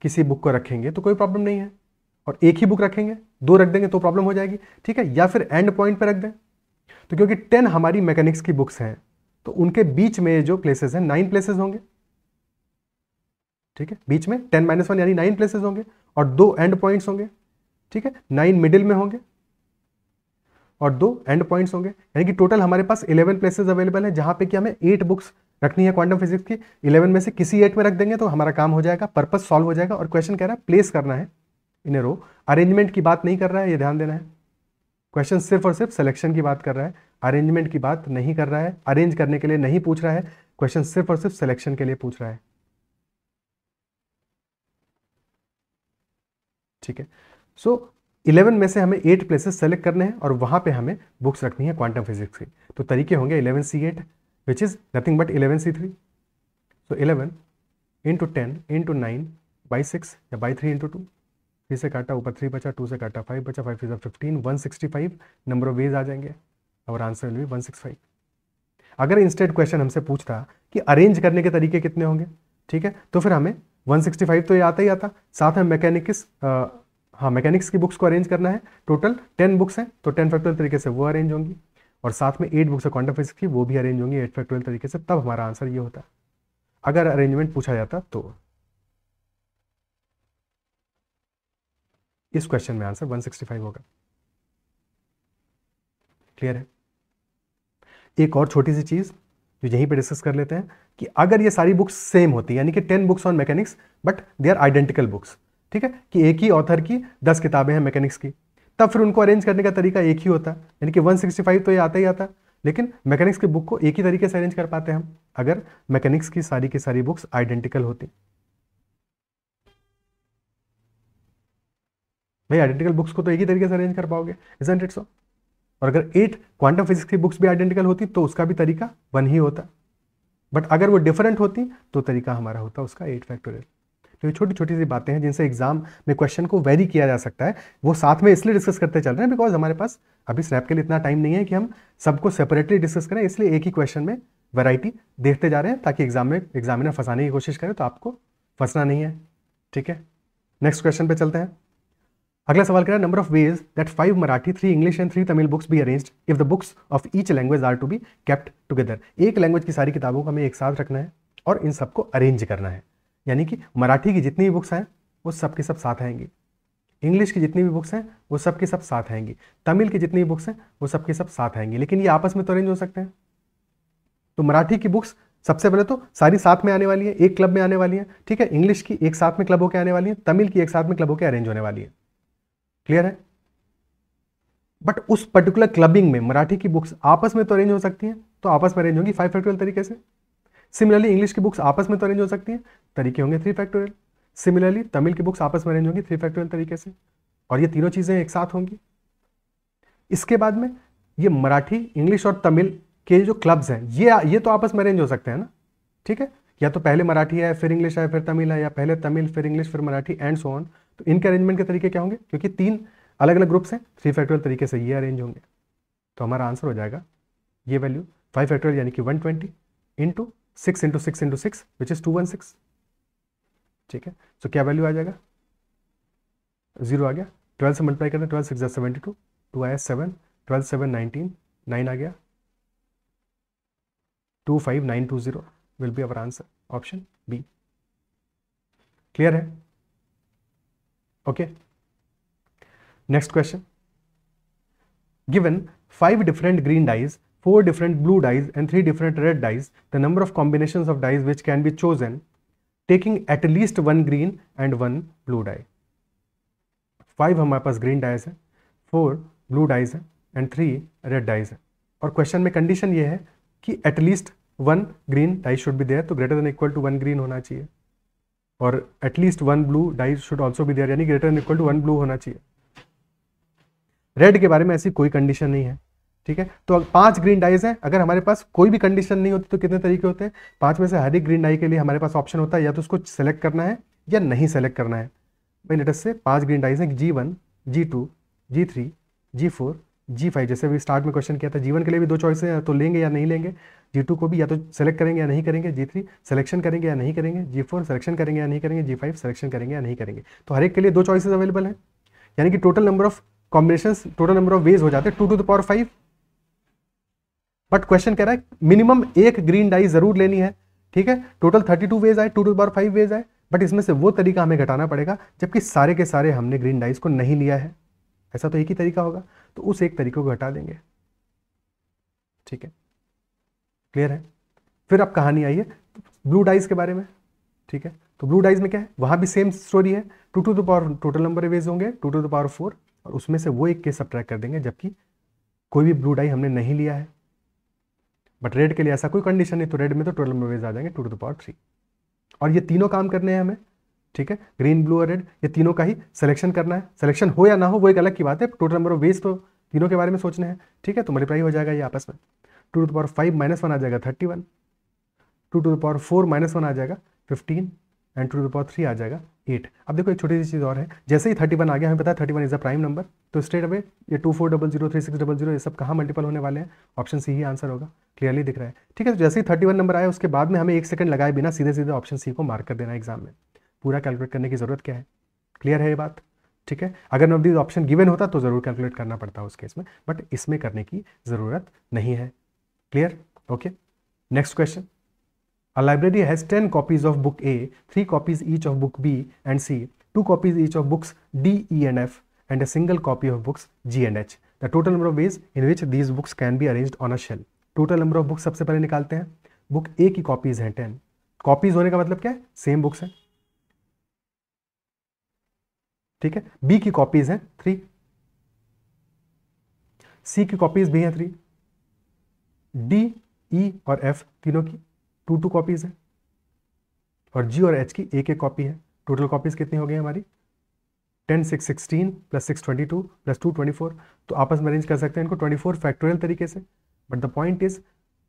किसी बुक को रखेंगे तो कोई प्रॉब्लम नहीं है और एक ही बुक रखेंगे दो रख देंगे तो प्रॉब्लम हो जाएगी ठीक है या फिर एंड पॉइंट पर रख दें तो क्योंकि टेन हमारी मैकेनिक्स की बुक्स हैं तो उनके बीच में जो प्लेसेस हैं नाइन प्लेसेस होंगे ठीक है बीच में टेन माइनस वन यानी नाइन प्लेसेस होंगे और दो एंड पॉइंट्स होंगे ठीक है नाइन मिडिल में होंगे और दो एंड पॉइंट्स होंगे यानी कि टोटल हमारे पास इलेवन प्लेसेस अवेलेबल है जहाँ पे कि हमें एट बुक्स रखनी है क्वांटम फिजिक्स की इलेवन में से किसी एट में रख देंगे तो हमारा काम हो जाएगा पर्पज सॉल्व हो जाएगा और क्वेश्चन कह रहा है प्लेस करना है इन्हें रो अरेंजमेंट की बात नहीं कर रहा है ये ध्यान देना है क्वेश्चन सिर्फ और सिर्फ सिलेक्शन की बात कर रहा है अरेंजमेंट की बात नहीं कर रहा है अरेंज करने के लिए नहीं पूछ रहा है क्वेश्चन सिर्फ और सिर्फ सिलेक्शन के लिए पूछ रहा है ठीक है सो इलेवन में से हमें एट प्लेसेस सेलेक्ट करने हैं और वहां पे हमें बुक्स रखनी है क्वांटम फिजिक्स की तो तरीके होंगे eleven C eight which is nothing but eleven C three so eleven into ten into nine by six या by three into two three से काटा ऊपर थ्री बचा टू से काटा फाइव बचा five three fifteen one sixty five number of ways आ जाएंगे और आंसर विल भी वन सिक्स फाइव अगर इंस्टेंट क्वेश्चन हमसे पूछता कि अरेंज करने के तरीके कितने होंगे ठीक है तो फिर हमें 165 तो ये आता ही आता साथ में मैकेनिक्स हाँ मैकेनिक्स की बुक्स को अरेंज करना है टोटल टेन बुक्स हैं तो टेन फैक्टोरियल तरीके से वो अरेंज होंगी और साथ में एट बुक्स है क्वांटम फिजिक्स की वो भी अरेंज होंगी एट फैक्टोरियल तरीके से तब हमारा आंसर ये होता अगर अरेंजमेंट पूछा जाता तो इस क्वेश्चन में आंसर 165 होगा क्लियर है एक और छोटी सी चीज़ जो यहीं पे डिस्कस कर लेते हैं कि अगर ये सारी बुक्स सेम होती यानी कि ten books on mechanics but they are identical books ठीक है कि एक ही ऑथर की दस किताबें हैं मैकेनिक्स की तब फिर उनको अरेंज करने का तरीका एक ही होता है यानी कि फाइव तो ये आता ही आता लेकिन मैकेनिक्स की बुक को एक ही तरीके से अरेंज कर पाते हैं हम अगर मैकेनिक्स की सारी की सारी बुक्स आइडेंटिकल होती भाई आइडेंटिकल बुक्स को तो एक ही तरीके से अरेंज कर पाओगे सो और अगर एट क्वांटम फिजिक्स की बुक्स भी आइडेंटिकल होती तो उसका भी तरीका वन ही होता बट अगर वो डिफरेंट होती तो तरीका हमारा होता उसका एट फैक्टोरियल तो ये छोटी छोटी सी बातें हैं जिनसे एग्जाम में क्वेश्चन को वेरी किया जा सकता है वो साथ में इसलिए डिस्कस करते चल रहे हैं बिकॉज हमारे पास अभी स्नैप के लिए इतना टाइम नहीं है कि हम सबको सेपरेटली डिस्कस करें इसलिए एक ही क्वेश्चन में वैरायटी देखते जा रहे हैं ताकि एग्जाम में एग्जामिनर फंसाने की कोशिश करें तो आपको फंसना नहीं है ठीक है नेक्स्ट क्वेश्चन पे चलते हैं अगला सवाल कह रहा है number of ways that five Marathi three English and three Tamil books be arrange if the books of each language are to be kept together एक लैंग्वेज की सारी किताबों को हमें एक साथ रखना है और इन सबको अरेंज करना है यानी कि मराठी की जितनी भी बुक्स हैं वो सब के सब साथ आएंगी इंग्लिश की जितनी भी बुक्स हैं वो सब के सब साथ आएंगी तमिल की जितनी भी बुक्स हैं वो सब के सब साथ आएंगी लेकिन ये आपस में तो अरेंज हो सकते हैं तो मराठी की बुक्स सबसे पहले तो सारी साथ में आने वाली है एक क्लब में आने वाली है ठीक है इंग्लिश की एक साथ में क्लब होकर आने वाली है तमिल की एक साथ में क्लब होकर अरेंज होने वाली है क्लियर है बट उस पर्टिकुलर क्लबिंग में मराठी की बुक्स आपस में तो अरेंज हो सकती हैं तो आपस में अरेंज होंगी फाइव फैक्टोरियल तरीके से सिमिलरली इंग्लिश की बुक्स आपस में तो अरेंज हो सकती हैं तरीके होंगे थ्री फैक्टोरियल सिमिलरली तमिल की बुक्स आपस में अरेंज होंगी थ्री फैक्टोरियल तरीके से और ये तीनों चीज़ें एक साथ होंगी इसके बाद में ये मराठी इंग्लिश और तमिल के जो क्लब्स हैं ये ये तो आपस में अरेंज हो सकते हैं ना ठीक है या तो पहले मराठी है फिर इंग्लिश है फिर तमिल है या पहले तमिल फिर इंग्लिश फिर मराठी एंड सो ऑन तो इनके अरेंजमेंट के तरीके क्या होंगे क्योंकि तीन अलग अलग ग्रुप्स हैं थ्री फैक्टोरियल तरीके से ये अरेंज होंगे तो हमारा आंसर हो जाएगा ये वैल्यू फाइव फैक्टोरियल यानी कि one twenty into six into six into six which is two one six ठीक है सो so, क्या वैल्यू आ जाएगा जीरो आ गया ट्वेल्व से मल्टीप्लाई करते हैं twelve six seventy two two आया seven twelve seven nineteen nine आ गया two five nine two zero will be our answer option B clear है okay next question given five different green dyes four different blue dyes and three different red dyes, the number of combinations of dyes which can be chosen, taking at least one green and one blue dye. Five हमारे पास green dyes है four blue dyes है and three red dyes है और question में condition ये है कि at least one green dyes should be there तो greater than equal to one green होना चाहिए और at least one blue dyes should also भी देयर यानी greater than equal to one blue होना चाहिए रेड के बारे में ऐसी कोई कंडीशन नहीं है ठीक है तो पांच ग्रीन डाइज हैं अगर हमारे पास कोई भी कंडीशन नहीं होती तो कितने तरीके होते हैं पांच में से हर एक ग्रीन डाई के लिए हमारे पास ऑप्शन होता है या तो उसको सेलेक्ट करना है या नहीं सेलेक्ट करना है भाई लेटेस्ट से पांच ग्रीन डाइज हैं G one G two G three G four G five जैसे अभी स्टार्ट में क्वेश्चन किया था जीवन के लिए भी दो चॉइस है तो लेंगे या नहीं लेंगे जी टू को भी या तो सेलेक्ट करेंगे या नहीं करेंगे जी थ्री सेलेक्शन करेंगे या नहीं करेंगे जी फोर सेलेक्शन करेंगे या नहीं करेंगे जी फाइव सेलेक्शन करेंगे या नहीं करेंगे तो हर एक के लिए दो चॉइसेस अवेलेबल है यानी कि total number of combination total number of ways हो जाते हैं two to the power five but question कह रहा है मिनिमम एक ग्रीन डाई जरूर लेनी है ठीक है टोटल थर्टी टू वेज आए टू टू बार फाइव वेज आए बट इसमें से वो तरीका हमें घटाना पड़ेगा जबकि सारे के सारे हमने ग्रीन डाइज को नहीं लिया है ऐसा तो एक ही तरीका होगा तो उस एक तरीके को घटा देंगे ठीक है क्लियर है फिर अब कहानी आई है ब्लू डाइज के बारे में ठीक है तो ब्लू डाइज में क्या है वहां भी सेम स्टोरी है two to the power total number ways होंगे two to the power four और उसमें से वो एक केस सब कर देंगे जबकि कोई भी ब्लू डाई हमने नहीं लिया है बट रेड के लिए ऐसा कोई कंडीशन नहीं तो रेड में तो टोटल मूवेज आ जाएंगे two to the power three और ये तीनों काम करने हैं हमें ठीक है ग्रीन ब्लू और रेड ये तीनों का ही सिलेक्शन करना है सिलेक्शन हो या ना हो वो एक अलग की बात है टोटल नंबर ऑफ वेज तो तीनों के बारे में सोचने हैं ठीक है तो मल्टीप्लाई हो जाएगा ये आपस में two to power five minus one आ जाएगा thirty one two to power four minus one आ जाएगा fifteen and two to power three आ जाएगा एट अब देखो एक छोटी सी चीज़ और है जैसे ही थर्टी वन आ गया हमें पता है thirty one is a prime number तो स्ट्रेट अवे ये two four double zero three six double zero ये सब कहाँ मल्टीपल होने वाले हैं ऑप्शन सी ही आंसर होगा क्लियरली दिख रहा है ठीक है तो जैसे ही थर्टी वन नंबर आया उसके बाद में हमें एक सेकंड लगाए बिना सीधे सीधे ऑप्शन सी को मार्क कर देना एग्जाम में पूरा कैलकुलेट करने की ज़रूरत क्या है क्लियर है ये बात ठीक है अगर नॉट ऑप्शन गिवन होता तो ज़रूर कैलकुलेट करना पड़ता उस केस में बट इसमें करने की ज़रूरत नहीं है clear okay next question a library has ten copies of book A three copies each of book B and C two copies each of books D E and F and a single copy of books G and H the total number of ways in which these books can be arrange on a shelf total number of books सबसे पहले निकालते हैं book ए की copies हैं ten copies होने का मतलब क्या है सेम बुक्स हैं ठीक है बी की कॉपीज हैं थ्री सी की कॉपीज भी हैं थ्री डी ई e और एफ तीनों की टू टू कॉपीज हैं और जी और एच की एक एक कॉपी है टोटल कॉपीज कितनी हो गई हमारी ten six sixteen plus six twenty two plus two twenty four तो आपस में अरेंज कर सकते हैं इनको ट्वेंटी फोर फैक्टोरियल तरीके से but the point is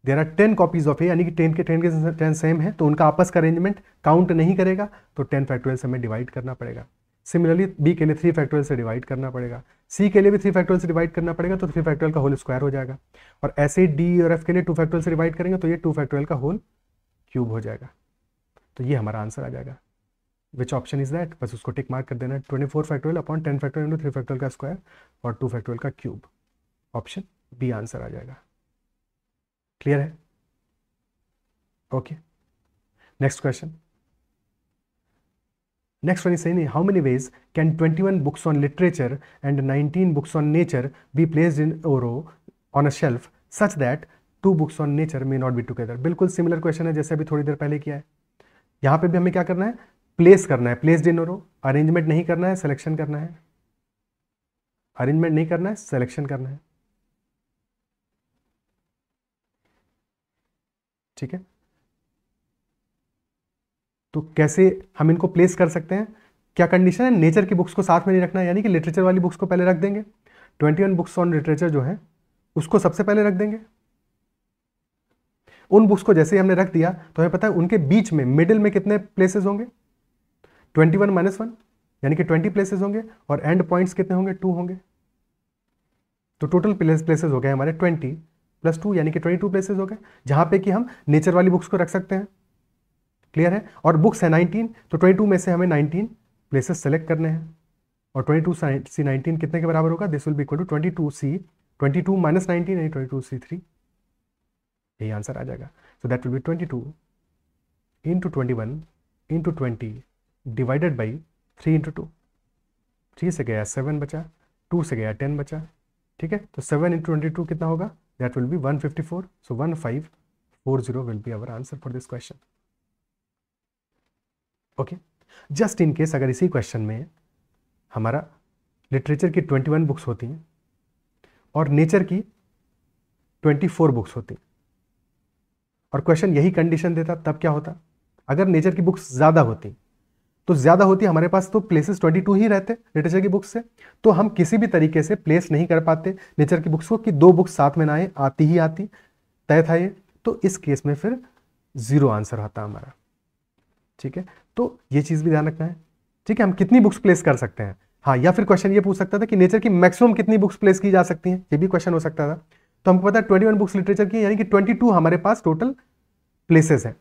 there are ten copies of A यानी कि टेन के टेन के टेन सेम है तो उनका आपस का अरेंजमेंट काउंट नहीं करेगा तो टेन फैक्टोरियल से हमें डिवाइड करना पड़ेगा सिमिलरली बी के लिए थ्री फैक्टोरियल से डिवाइड करना पड़ेगा सी के लिए भी थ्री फैक्टोरियल से डिवाइड करना पड़ेगा तो थ्री फैक्टोरियल का होल स्क्वायर हो जाएगा और ऐसे डी और एफ के लिए टू फैक्टोरियल से डिवाइड करेंगे तो ये टू फैक्टोरियल का होल क्यूब हो जाएगा तो ये हमारा आंसर आ जाएगा विच ऑप्शन इज दैट बस उसको टिक मार्क कर देना twenty four factorial upon ten factorial three factorial का स्क्वायर और टू फैक्टोरियल का क्यूब ऑप्शन बी आंसर आ जाएगा क्लियर है okay next question next one is नहीं how many ways can 21 one books on literature 19 nineteen books on nature be place in a row on a shelf such that two books on nature may not be बिल्कुल similar question है जैसे अभी थोड़ी देर पहले किया है यहां पे भी हमें क्या करना है प्लेस करना है प्लेस इन ओरो अरेंजमेंट नहीं करना है सिलेक्शन करना है अरेंजमेंट नहीं करना है सिलेक्शन करना है ठीक है तो कैसे हम इनको प्लेस कर सकते हैं क्या कंडीशन है नेचर की बुक्स को साथ में नहीं रखना यानी कि लिटरेचर वाली बुक्स को पहले रख देंगे twenty one books on literature जो है उसको सबसे पहले रख देंगे उन बुक्स को जैसे ही हमने रख दिया तो हमें पता है उनके बीच में मिडिल में कितने प्लेसेस होंगे ट्वेंटी वन माइनस वन यानी कि ट्वेंटी प्लेसेस होंगे और एंड पॉइंट्स कितने होंगे टू होंगे तो टोटल प्लेसेस हो गए हमारे ट्वेंटी प्लस टू यानी कि ट्वेंटी टू प्लेसेज हो गए जहाँ पे कि हम नेचर वाली बुक्स को रख सकते हैं क्लियर है और बुक्स है नाइनटीन तो ट्वेंटी टू में से हमें नाइनटीन प्लेसेस सेलेक्ट करने हैं और ट्वेंटी टू सी नाइनटीन कितने के बराबर होगा this will be equal to twenty two C twenty two minus nineteen यानी ट्वेंटी टू सी थ्री यही आंसर आ जाएगा so that will be twenty two into twenty one into twenty divided by three into two three से गया seven बचा to से गया ten बचा ठीक है तो सेवन इंटू ट्वेंटी टू कितना होगा that will be 154 so 1540 will be our answer for this question okay just in case अगर इसी क्वेश्चन में हमारा लिटरेचर की 21 बुक्स होती हैं और नेचर की 24 बुक्स होती हैं और क्वेश्चन यही कंडीशन देता तब क्या होता अगर नेचर की बुक्स ज़्यादा होती तो ज़्यादा होती हमारे पास तो प्लेसेस 22 ही रहते लिटरेचर की बुक्स से तो हम किसी भी तरीके से प्लेस नहीं कर पाते नेचर की बुक्स को कि दो बुक्स साथ में ना आए आती ही आती तय था ये तो इस केस में फिर ज़ीरो आंसर आता हमारा ठीक है तो ये चीज़ भी ध्यान रखना है ठीक है हम कितनी बुक्स प्लेस कर सकते हैं हाँ या फिर क्वेश्चन ये पूछ सकता था कि नेचर की मैक्सिमम कितनी बुक्स प्लेस की जा सकती हैं ये भी क्वेश्चन हो सकता था तो हमको पता है ट्वेंटी बुक्स लिटरेचर की यानी कि ट्वेंटी हमारे पास टोटल प्लेसेस हैं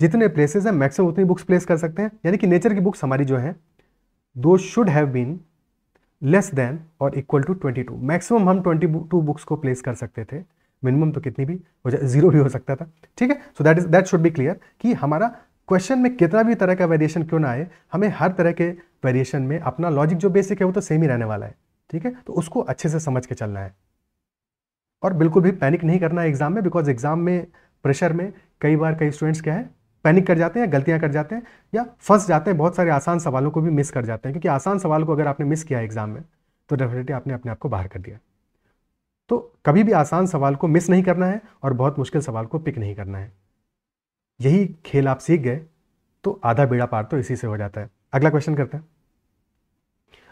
जितने प्लेसेस हैं मैक्सिमम उतनी बुक्स प्लेस कर सकते हैं यानी कि नेचर की बुक्स हमारी जो है दो should have been less than और equal to twenty two maximum हम ट्वेंटी टू बुक्स को प्लेस कर सकते थे मिनिमम तो कितनी भी हो जाए जीरो भी हो सकता था ठीक है so that is that should be clear कि हमारा क्वेश्चन में कितना भी तरह का वेरिएशन क्यों ना आए हमें हर तरह के वेरिएशन में अपना लॉजिक जो बेसिक है वो तो सेम ही रहने वाला है ठीक है तो उसको अच्छे से समझ के चलना है और बिल्कुल भी पैनिक नहीं करना है एग्जाम में बिकॉज एग्जाम में प्रेशर में कई बार कई स्टूडेंट्स क्या है पैनिक कर जाते हैं या गलतियाँ कर जाते हैं या फंस जाते हैं बहुत सारे आसान सवालों को भी मिस कर जाते हैं क्योंकि आसान सवाल को अगर आपने मिस किया एग्जाम में तो डेफिनेटली आपने अपने आप को बाहर कर दिया तो कभी भी आसान सवाल को मिस नहीं करना है और बहुत मुश्किल सवाल को पिक नहीं करना है यही खेल आप सीख गए तो आधा बेड़ा पार तो इसी से हो जाता है अगला क्वेश्चन करते हैं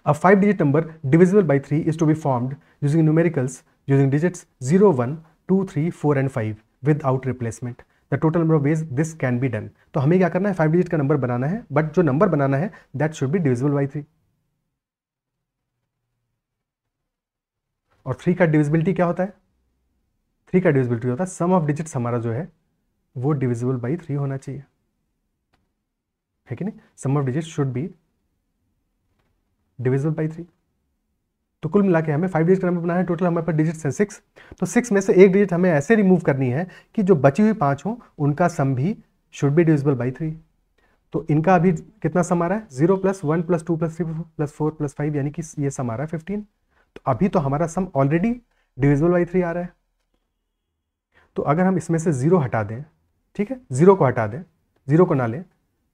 a five digit number divisible by three is to be formed using numericals using digits zero one two three four and five without replacement the total number of ways this can be done तो हमें क्या करना है five digit का number बनाना है but जो number बनाना है that should be divisible by three और थ्री का डिविजिबिलिटी क्या होता है थ्री का डिविजिबिलिटी होता है सम ऑफ डिजिट्स हमारा जो है वो डिविजिबल बाई थ्री होना चाहिए है कि नहीं sum of digit should be divisible by three तो कुल मिला के हमें फाइव डिजिट का नंबर बनाना है टोटल हमारे पास डिजिट्स हैं सिक्स तो सिक्स में से एक डिजिट हमें ऐसे रिमूव करनी है कि जो बची हुई पाँच हों उनका सम भी should be divisible by three तो इनका अभी कितना सम आ रहा है zero plus one plus two plus three plus four plus five यानी कि ये सम आ रहा है फिफ्टीन तो अभी तो हमारा sum already divisible by three आ रहा है तो अगर हम इसमें से जीरो हटा दें ठीक है जीरो को हटा दें जीरो को ना लें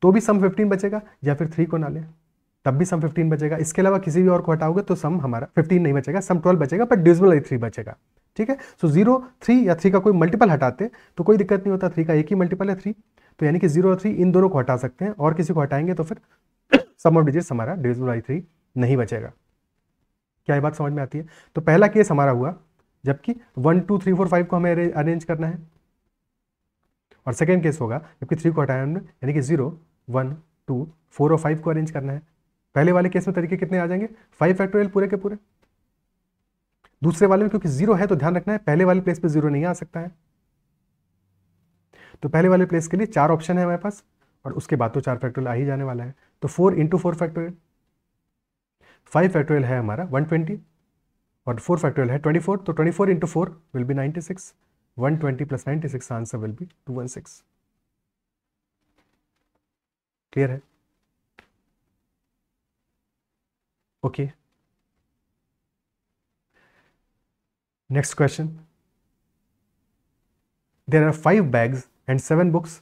तो भी सम फिफ्टीन बचेगा या फिर थ्री को ना लें तब भी सम 15 बचेगा इसके अलावा किसी भी और को हटाओगे तो सम हमारा 15 नहीं बचेगा सम 12 बचेगा पर डिविजिबल बाई थ्री बचेगा ठीक है सो जीरो थ्री या थ्री का कोई मल्टीपल हटाते तो कोई दिक्कत नहीं होता थ्री का एक ही मल्टीपल है थ्री तो यानी कि जीरो और थ्री इन दोनों को हटा सकते हैं और किसी को हटाएंगे तो फिर सम ऑफ डिजिट्स हमारा डिविजिबल बाई थ्री नहीं बचेगा क्या ये बात समझ में आती है तो पहला केस हमारा हुआ जबकि one two three four five को हमें अरेंज करना है और सेकेंड केस होगा जबकि थ्री को हटाया हमने यानी कि जीरो वन टू फोर और फाइव को अरेंज करना है पहले वाले केस में तरीके कितने आ जाएंगे फाइव फैक्टोरियल पूरे के पूरे दूसरे वाले में क्योंकि जीरो है तो ध्यान रखना है पहले वाले प्लेस पे जीरो नहीं आ सकता है तो पहले वाले प्लेस के लिए चार ऑप्शन है हमारे पास और उसके बाद तो चार फैक्टोरियल आ ही जाने वाला है तो four into four factorial five factorial है हमारा वन ट्वेंटी और फोर फैक्टोरियल है ट्वेंटी फोर तो twenty four into four will be ninety six one twenty plus ninety six answer will be two one six clear है Okay. Next question. There are five bags and seven books.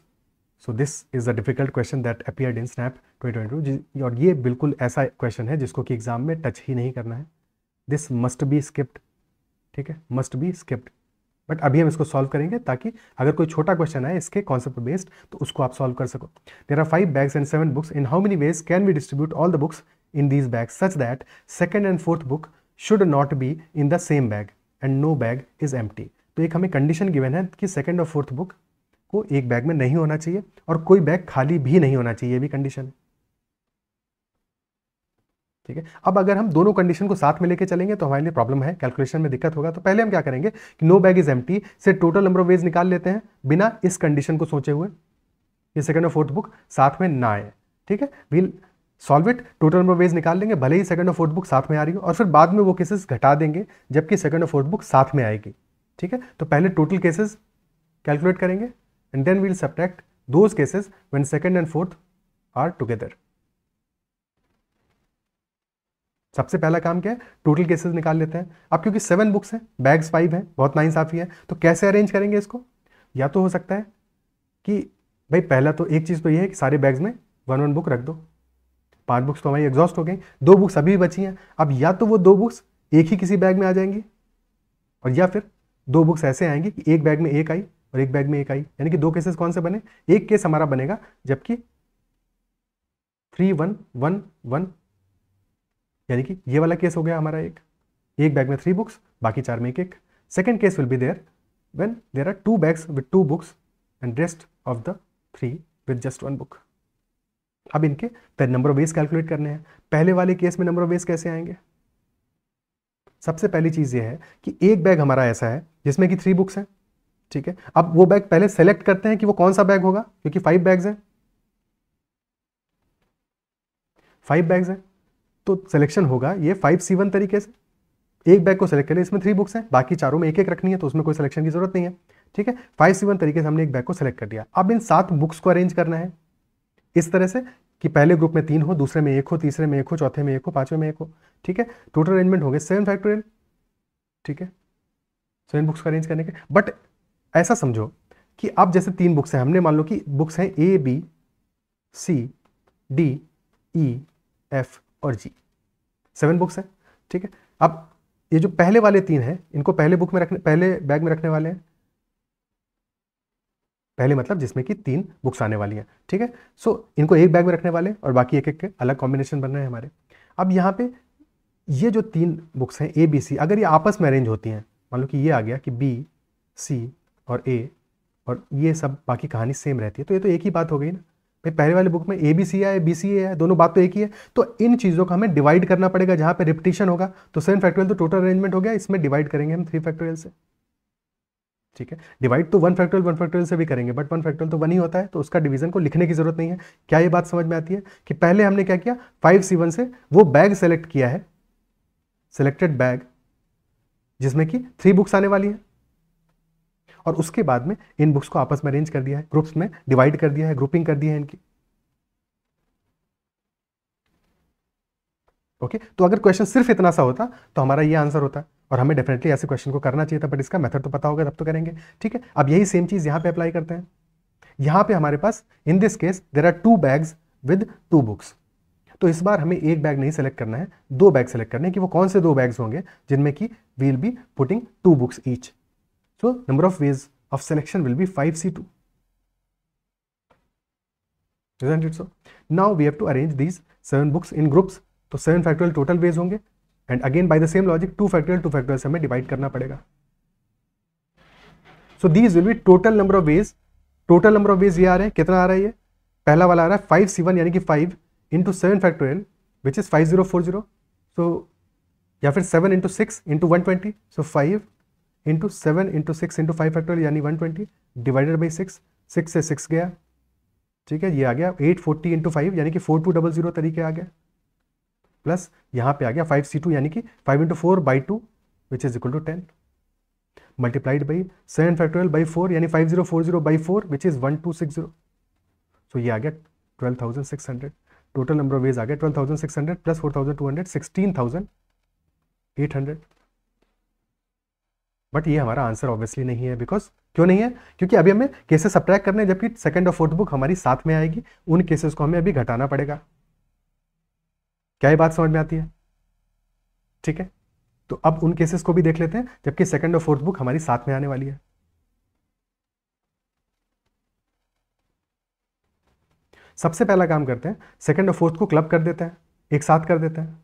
So this is a difficult question that appeared in Snap 2022 और ये बिल्कुल ऐसा question है जिसको कि exam में touch ही नहीं करना है दिस मस्ट बी स्किप्ड ठीक है मस्ट बी स्किप्ड बट अभी हम इसको सॉल्व करेंगे ताकि अगर कोई छोटा क्वेश्चन आए इसके कॉन्सेप्ट बेस्ड तो उसको आप सॉल्व कर सको there are five bags and seven books in how many ways can be distribute all the books in these bags such that second and fourth book should not be in the same bag and no bag is एम तो एक हमें condition given है कि second और fourth book को एक bag में नहीं होना चाहिए और कोई बैग खाली भी नहीं होना चाहिए ये भी कंडीशन ठीक है अब अगर हम दोनों कंडीशन को साथ में लेके चलेंगे तो हमारे लिए प्रॉब्लम है कैलकुलेशन में दिक्कत होगा तो पहले हम क्या करेंगे कि नो बैग इज एम से टोटल नंबर ऑफ वेज निकाल लेते हैं बिना इस कंडीशन को सोचे हुए ये सेकेंड और फोर्थ बुक साथ में ना आए ठीक है we'll solve it total number ways निकाल लेंगे भले ही सेकंड और फोर्थ बुक साथ में आ रही हो और फिर बाद में वो केसेस घटा देंगे जबकि सेकंड और फोर्थ बुक साथ में आएगी ठीक है तो पहले टोटल केसेस कैलकुलेट करेंगे and then we'll subtract those cases when second and fourth are together सबसे पहला काम क्या है टोटल केसेस निकाल लेते हैं अब क्योंकि सेवन बुक्स हैं बैग्स फाइव हैं बहुत इंसाफी है तो कैसे अरेंज करेंगे इसको या तो हो सकता है कि भाई पहला तो एक चीज़ तो ये है कि सारे बैग्स में वन वन बुक रख दो पांच बुक्स तो हमारी एग्जॉस्ट हो गई दो बुक्स अभी भी बची हैं अब या तो वो दो बुक्स एक ही किसी बैग में आ जाएंगी और या फिर दो बुक्स ऐसे आएंगी कि एक बैग में एक आई और एक बैग में एक आई यानी कि दो केसेस कौन से बने एक केस हमारा बनेगा जबकि थ्री वन वन वन यानी कि ये वाला केस हो गया हमारा एक एक बैग में थ्री बुक्स बाकी चार में एक एक second case will be there when there are two bags with two books and rest of the three with just one book अब इनके फिर नंबर ऑफ वेज कैलकुलेट करने हैं पहले वाले केस में नंबर ऑफ वेज कैसे आएंगे सबसे पहली चीज़ यह है कि एक बैग हमारा ऐसा है जिसमें कि थ्री बुक्स हैं ठीक है अब वो बैग पहले सेलेक्ट करते हैं कि वो कौन सा बैग होगा क्योंकि फाइव बैग्स हैं फाइव बैग्स हैं तो सिलेक्शन होगा ये फाइव सी वन तरीके से एक बैग को सेलेक्ट करें इसमें थ्री बुक्स हैं बाकी चारों में एक एक रखनी है तो उसमें कोई सिलेक्शन की जरूरत नहीं है ठीक है फाइव सी वन तरीके से हमने एक बैग को सेलेक्ट कर दिया अब इन सात बुक्स को अरेंज करना है इस तरह से कि पहले ग्रुप में तीन हो दूसरे में एक हो तीसरे में एक हो चौथे में एक हो पांचवे में एक हो ठीक है टोटल अरेंजमेंट हो गए सेवन फैक्टोरियल ठीक है सेवन बुक्स का अरेंज करने के बट ऐसा समझो कि अब जैसे तीन बुक्स हैं हमने मान लो कि बुक्स हैं A B C D E F और जी सेवन बुक्स हैं ठीक है अब ये जो पहले वाले तीन हैं इनको पहले बुक में रखने पहले बैग में रखने वाले हैं पहले मतलब जिसमें कि तीन बुक्स आने वाली हैं ठीक है सो so, इनको एक बैग में रखने वाले और बाकी एक एक के अलग कॉम्बिनेशन बन रहे हैं हमारे अब यहाँ पे ये जो तीन बुक्स हैं ए बी सी अगर ये आपस में अरेंज होती हैं मान लो कि ये आ गया कि बी सी और ए और ये सब बाकी कहानी सेम रहती है तो ये तो एक ही बात हो गई ना भाई पहले वाले बुक में ए बी सी है बी सी ए है दोनों बात तो एक ही है तो इन चीज़ों का हमें डिवाइड करना पड़ेगा जहाँ पे रिपिटिशन होगा तो सेवन फैक्टोरियल तो टोटल अरेंजमेंट हो गया इसमें डिवाइड करेंगे हम थ्री फैक्टोरियल से ठीक है डिवाइड तो वन फैक्टोरियल वन फैक्टोरियल से भी करेंगे बट वन फैक्टोरियल तो वन ही होता है तो उसका डिवीजन को लिखने की जरूरत नहीं है क्या ये बात समझ में आती है कि पहले हमने क्या किया फाइव सी वन से वो बैग सेलेक्ट किया है सिलेक्टेड बैग जिसमें कि थ्री बुक्स आने वाली है और उसके बाद में इन बुक्स को आपस में अरेंज कर दिया है ग्रुप्स में डिवाइड कर दिया है ग्रुपिंग कर दी है इनकी ओके तो अगर क्वेश्चन सिर्फ इतना सा होता तो हमारा ये आंसर होता और हमें डेफिनेटली ऐसे क्वेश्चन को करना चाहिए था बट इसका मेथड तो पता होगा तब तो करेंगे ठीक है अब यही सेम चीज़ यहां पे अप्लाई करते हैं यहां पे हमारे पास in this case there are two bags with two books तो इस बार हमें एक बैग नहीं सेलेक्ट करना है दो बैग सेलेक्ट करने कि वो कौन से दो बैग्स होंगे जिनमें कि will be putting two books each so number of ways of selection will be five C two now we have to arrange these seven books in groups तो सेवन फैक्टोरियल टोटल वेज होंगे and again by the same logic two factorial two factorial से हमें divide करना पड़ेगा so these will be total number of ways total number of ways ये आ रहे हैं कितना आ रहा है ये पहला वाला आ रहा है फाइव सी वन यानी कि five into seven factorial which is five zero four zero so या फिर seven into six into one twenty so five into seven into six into five factorial यानी one twenty divided by six six से six गया ठीक है ये आ गया एट फोर्टी इंटू फाइव यानी कि फोर टू डबल जीरो तरीके आ गया प्लस यहाँ पे आ गया फाइव सी टू यानी कि five into four by two which is equal to ten multiplied by seven factorial by four यानी five zero four zero by four which is one two six zero so ये आ गया twelve thousand six hundred total number of ways आ गया twelve thousand six hundred plus four thousand two hundred sixteen thousand eight hundred but ये हमारा answer obviously नहीं है because क्यों नहीं है क्योंकि अभी हमें केसेस सब्ट्रैक्ट करने जबकि सेकंड और फोर्थ बुक हमारी साथ में आएगी उन केसेस को हमें अभी घटाना पड़ेगा क्या ये बात समझ में आती है ठीक है तो अब उन केसेस को भी देख लेते हैं जबकि सेकंड और फोर्थ बुक हमारी साथ में आने वाली है सबसे पहला काम करते हैं सेकंड और फोर्थ को क्लब कर देते हैं एक साथ कर देते हैं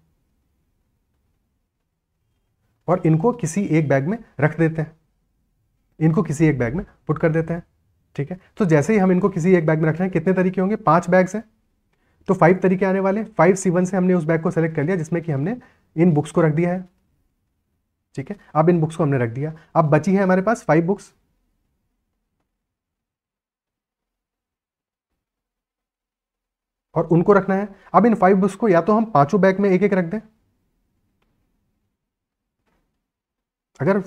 और इनको किसी एक बैग में रख देते हैं इनको किसी एक बैग में पुट कर देते हैं ठीक है तो जैसे ही हम इनको किसी एक बैग में रख रहे हैं कितने तरीके होंगे पांच बैग्स हैं तो फाइव तरीके आने वाले फाइव सी से हमने उस बैग को सेलेक्ट कर लिया जिसमें कि हमने इन बुक्स को रख दिया है ठीक है अब इन बुक्स को हमने रख दिया अब बची है हमारे पास फाइव बुक्स और उनको रखना है अब इन फाइव बुक्स को या तो हम पांचों बैग में एक एक रख दें अगर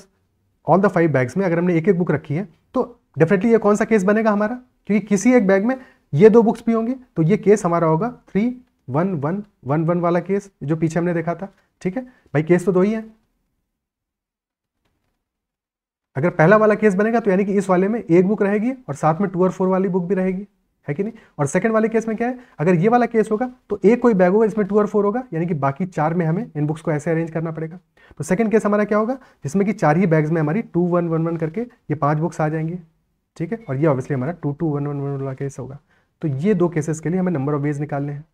ऑल द फाइव बैग्स में अगर हमने एक एक बुक रखी है तो डेफिनेटली ये कौन सा केस बनेगा हमारा क्योंकि किसी एक बैग में ये दो बुक्स भी होंगे तो ये केस हमारा होगा three one one one one वाला केस जो पीछे हमने देखा था ठीक है भाई केस तो दो ही है अगर पहला वाला केस बनेगा तो यानी कि इस वाले में एक बुक रहेगी और साथ में टू और फोर वाली बुक भी रहेगी है कि नहीं और सेकंड वाले केस में क्या है अगर ये वाला केस होगा तो एक कोई बैग होगा इसमें टू और फोर होगा यानी कि बाकी चार में हमें इन बुक्स को ऐसे अरेंज करना पड़ेगा तो सेकंड केस हमारा क्या होगा जिसमें कि चार ही बैग्स में हमारी टू वन वन वन करके ये पांच बुक्स आ जाएंगे ठीक है और ये ऑब्वियसली हमारा two two one one one वाला केस होगा तो ये दो केसेस के लिए हमें नंबर ऑफ वेज निकालने हैं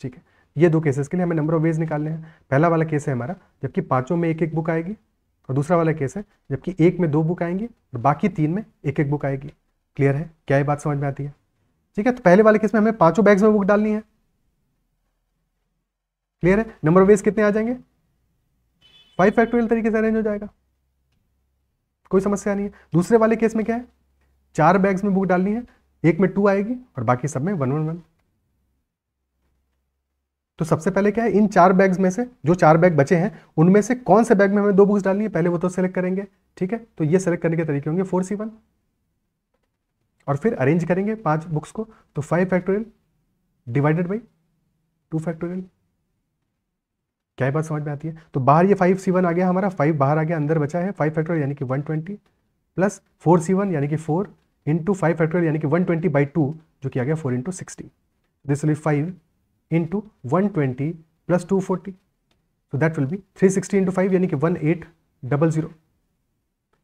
ठीक है ये दो केसेस के लिए हमें नंबर ऑफ वेज निकालने हैं पहला वाला केस है हमारा जबकि पाँचों में एक एक बुक आएगी और दूसरा वाला केस है जबकि एक में दो बुक आएंगी और बाकी तीन में एक एक बुक आएगी क्लियर है क्या ये बात समझ में आती है ठीक है तो पहले वाले केस में हमें पाँचों बैग्स में बुक डालनी है क्लियर है नंबर ऑफ वेज कितने आ जाएंगे फाइव फैक्टोरियल तरीके से अरेंज हो जाएगा कोई समस्या नहीं है दूसरे वाले केस में क्या है चार बैग्स में बुक डालनी है एक में टू आएगी और बाकी सब में वन वन वन तो सबसे पहले क्या है इन चार बैग्स में से जो चार बैग बचे हैं उनमें से कौन से बैग में हमें दो बुक्स डालनी है पहले वो तो सेलेक्ट करेंगे ठीक है तो ये सेलेक्ट करने के तरीके होंगे फोर सी वन और फिर अरेंज करेंगे पांच बुक्स को तो five factorial divided by two factorial क्या बात समझ में आती है तो बाहर ये फाइव सी वन आ गया हमारा फाइव बाहर आ गया अंदर बचा है फाइव फैक्टोरियल यानी कि one twenty plus four C one यानी कि फोर इंटू फाइव फैक्टोरियल यानी कि वन ट्वेंटी बाई टू जो किया गया four into sixty this will be five into one twenty plus two forty so that will be three sixty into five यानी कि one eight double zero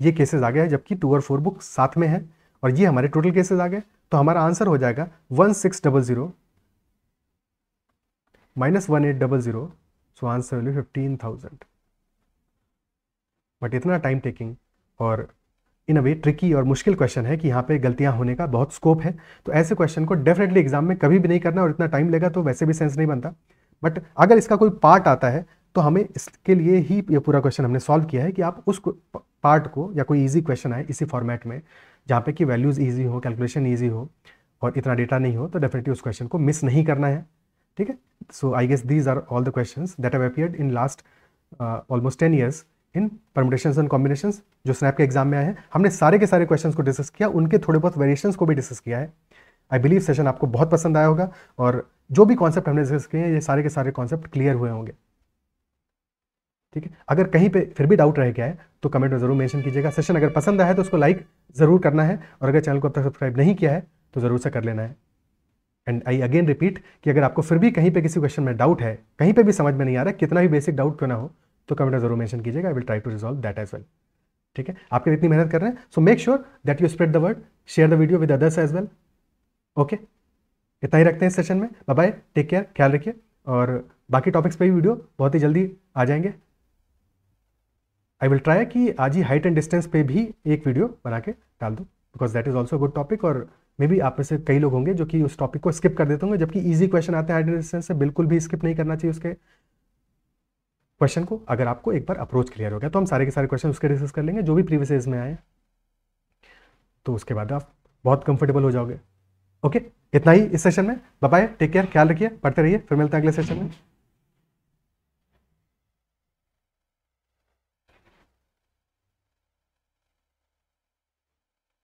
ये cases आ गए हैं जबकि टू और फोर बुक साथ में है और ये हमारे टोटल केसेज आ गए तो हमारा आंसर हो जाएगा one six double zero minus one eight double zero so answer will be fifteen thousand but इतना टाइम टेकिंग और इन अ वे ट्रिकी और मुश्किल क्वेश्चन है कि यहाँ पे गलतियाँ होने का बहुत स्कोप है तो ऐसे क्वेश्चन को डेफिनेटली एग्जाम में कभी भी नहीं करना और इतना टाइम लेगा तो वैसे भी सेंस नहीं बनता बट अगर इसका कोई पार्ट आता है तो हमें इसके लिए ही ये पूरा क्वेश्चन हमने सॉल्व किया है कि आप उस पार्ट को या कोई ईजी क्वेश्चन आए इसी फॉर्मेट में जहाँ पे कि वैल्यूज़ ईजी हो कैलकुलेशन ईजी हो और इतना डेटा नहीं हो तो डेफिनेटली उस क्वेश्चन को मिस नहीं करना है ठीक है so I guess these are all the question that have appeared in last almost ten years in permutation and combination जो स्नैप के एग्जाम में आए हैं हमने सारे के सारे क्वेश्चन को डिस्कस किया उनके थोड़े बहुत वेरिएशन को भी डिस्कस किया है आई बिलीव सेशन आपको बहुत पसंद आया होगा और जो भी कॉन्सेप्ट हमने डिस्कस किए हैं ये सारे के सारे कॉन्सेप्ट क्लियर हुए होंगे ठीक है अगर कहीं पे फिर भी डाउट रह गया है तो कमेंट में जरूर मेंशन कीजिएगा सेशन अगर पसंद आया है तो उसको लाइक ज़रूर करना है और अगर चैनल को अब तक सब्सक्राइब नहीं किया है तो ज़रूर से कर लेना है एंड आई अगेन रिपीट कि अगर आपको फिर भी कहीं पे किसी क्वेश्चन में डाउट है कहीं पे भी समझ में नहीं आ रहा कितना भी बेसिक डाउट क्यों ना हो तो कमेंट में जरूर मेंशन कीजिएगा I will try to resolve that as well ठीक है आपके इतनी मेहनत कर रहे हैं so make sure that you spread the word share the video with others as well okay इतना ही रखते हैं इस सेशन में बाय बाय टेक केयर ख्याल रखिए और बाकी टॉपिक्स पे भी वीडियो बहुत ही जल्दी आ जाएंगे आई विल ट्राई कि आज ही हाइट एंड डिस्टेंस पे भी एक वीडियो बना के डाल दूँ because that is also good topic और मे बी आप में से कई लोग होंगे जो कि उस टॉपिक को स्किप कर देते होंगे जबकि ईजी क्वेश्चन आते हैं हाइट एंड डिस्टेंस से बिल्कुल भी स्किप नहीं करना चाहिए उसके क्वेश्चन को अगर आपको एक बार अप्रोच क्लियर हो गया तो हम सारे के सारे क्वेश्चन उसके डिस्कस कर लेंगे जो भी प्रीवियस में आए तो उसके बाद आप बहुत कंफर्टेबल हो जाओगे ओके इतना ही इस सेशन में बाय टेक केयर ख्याल रखिए पढ़ते रहिए फिर मिलते हैं अगले सेशन में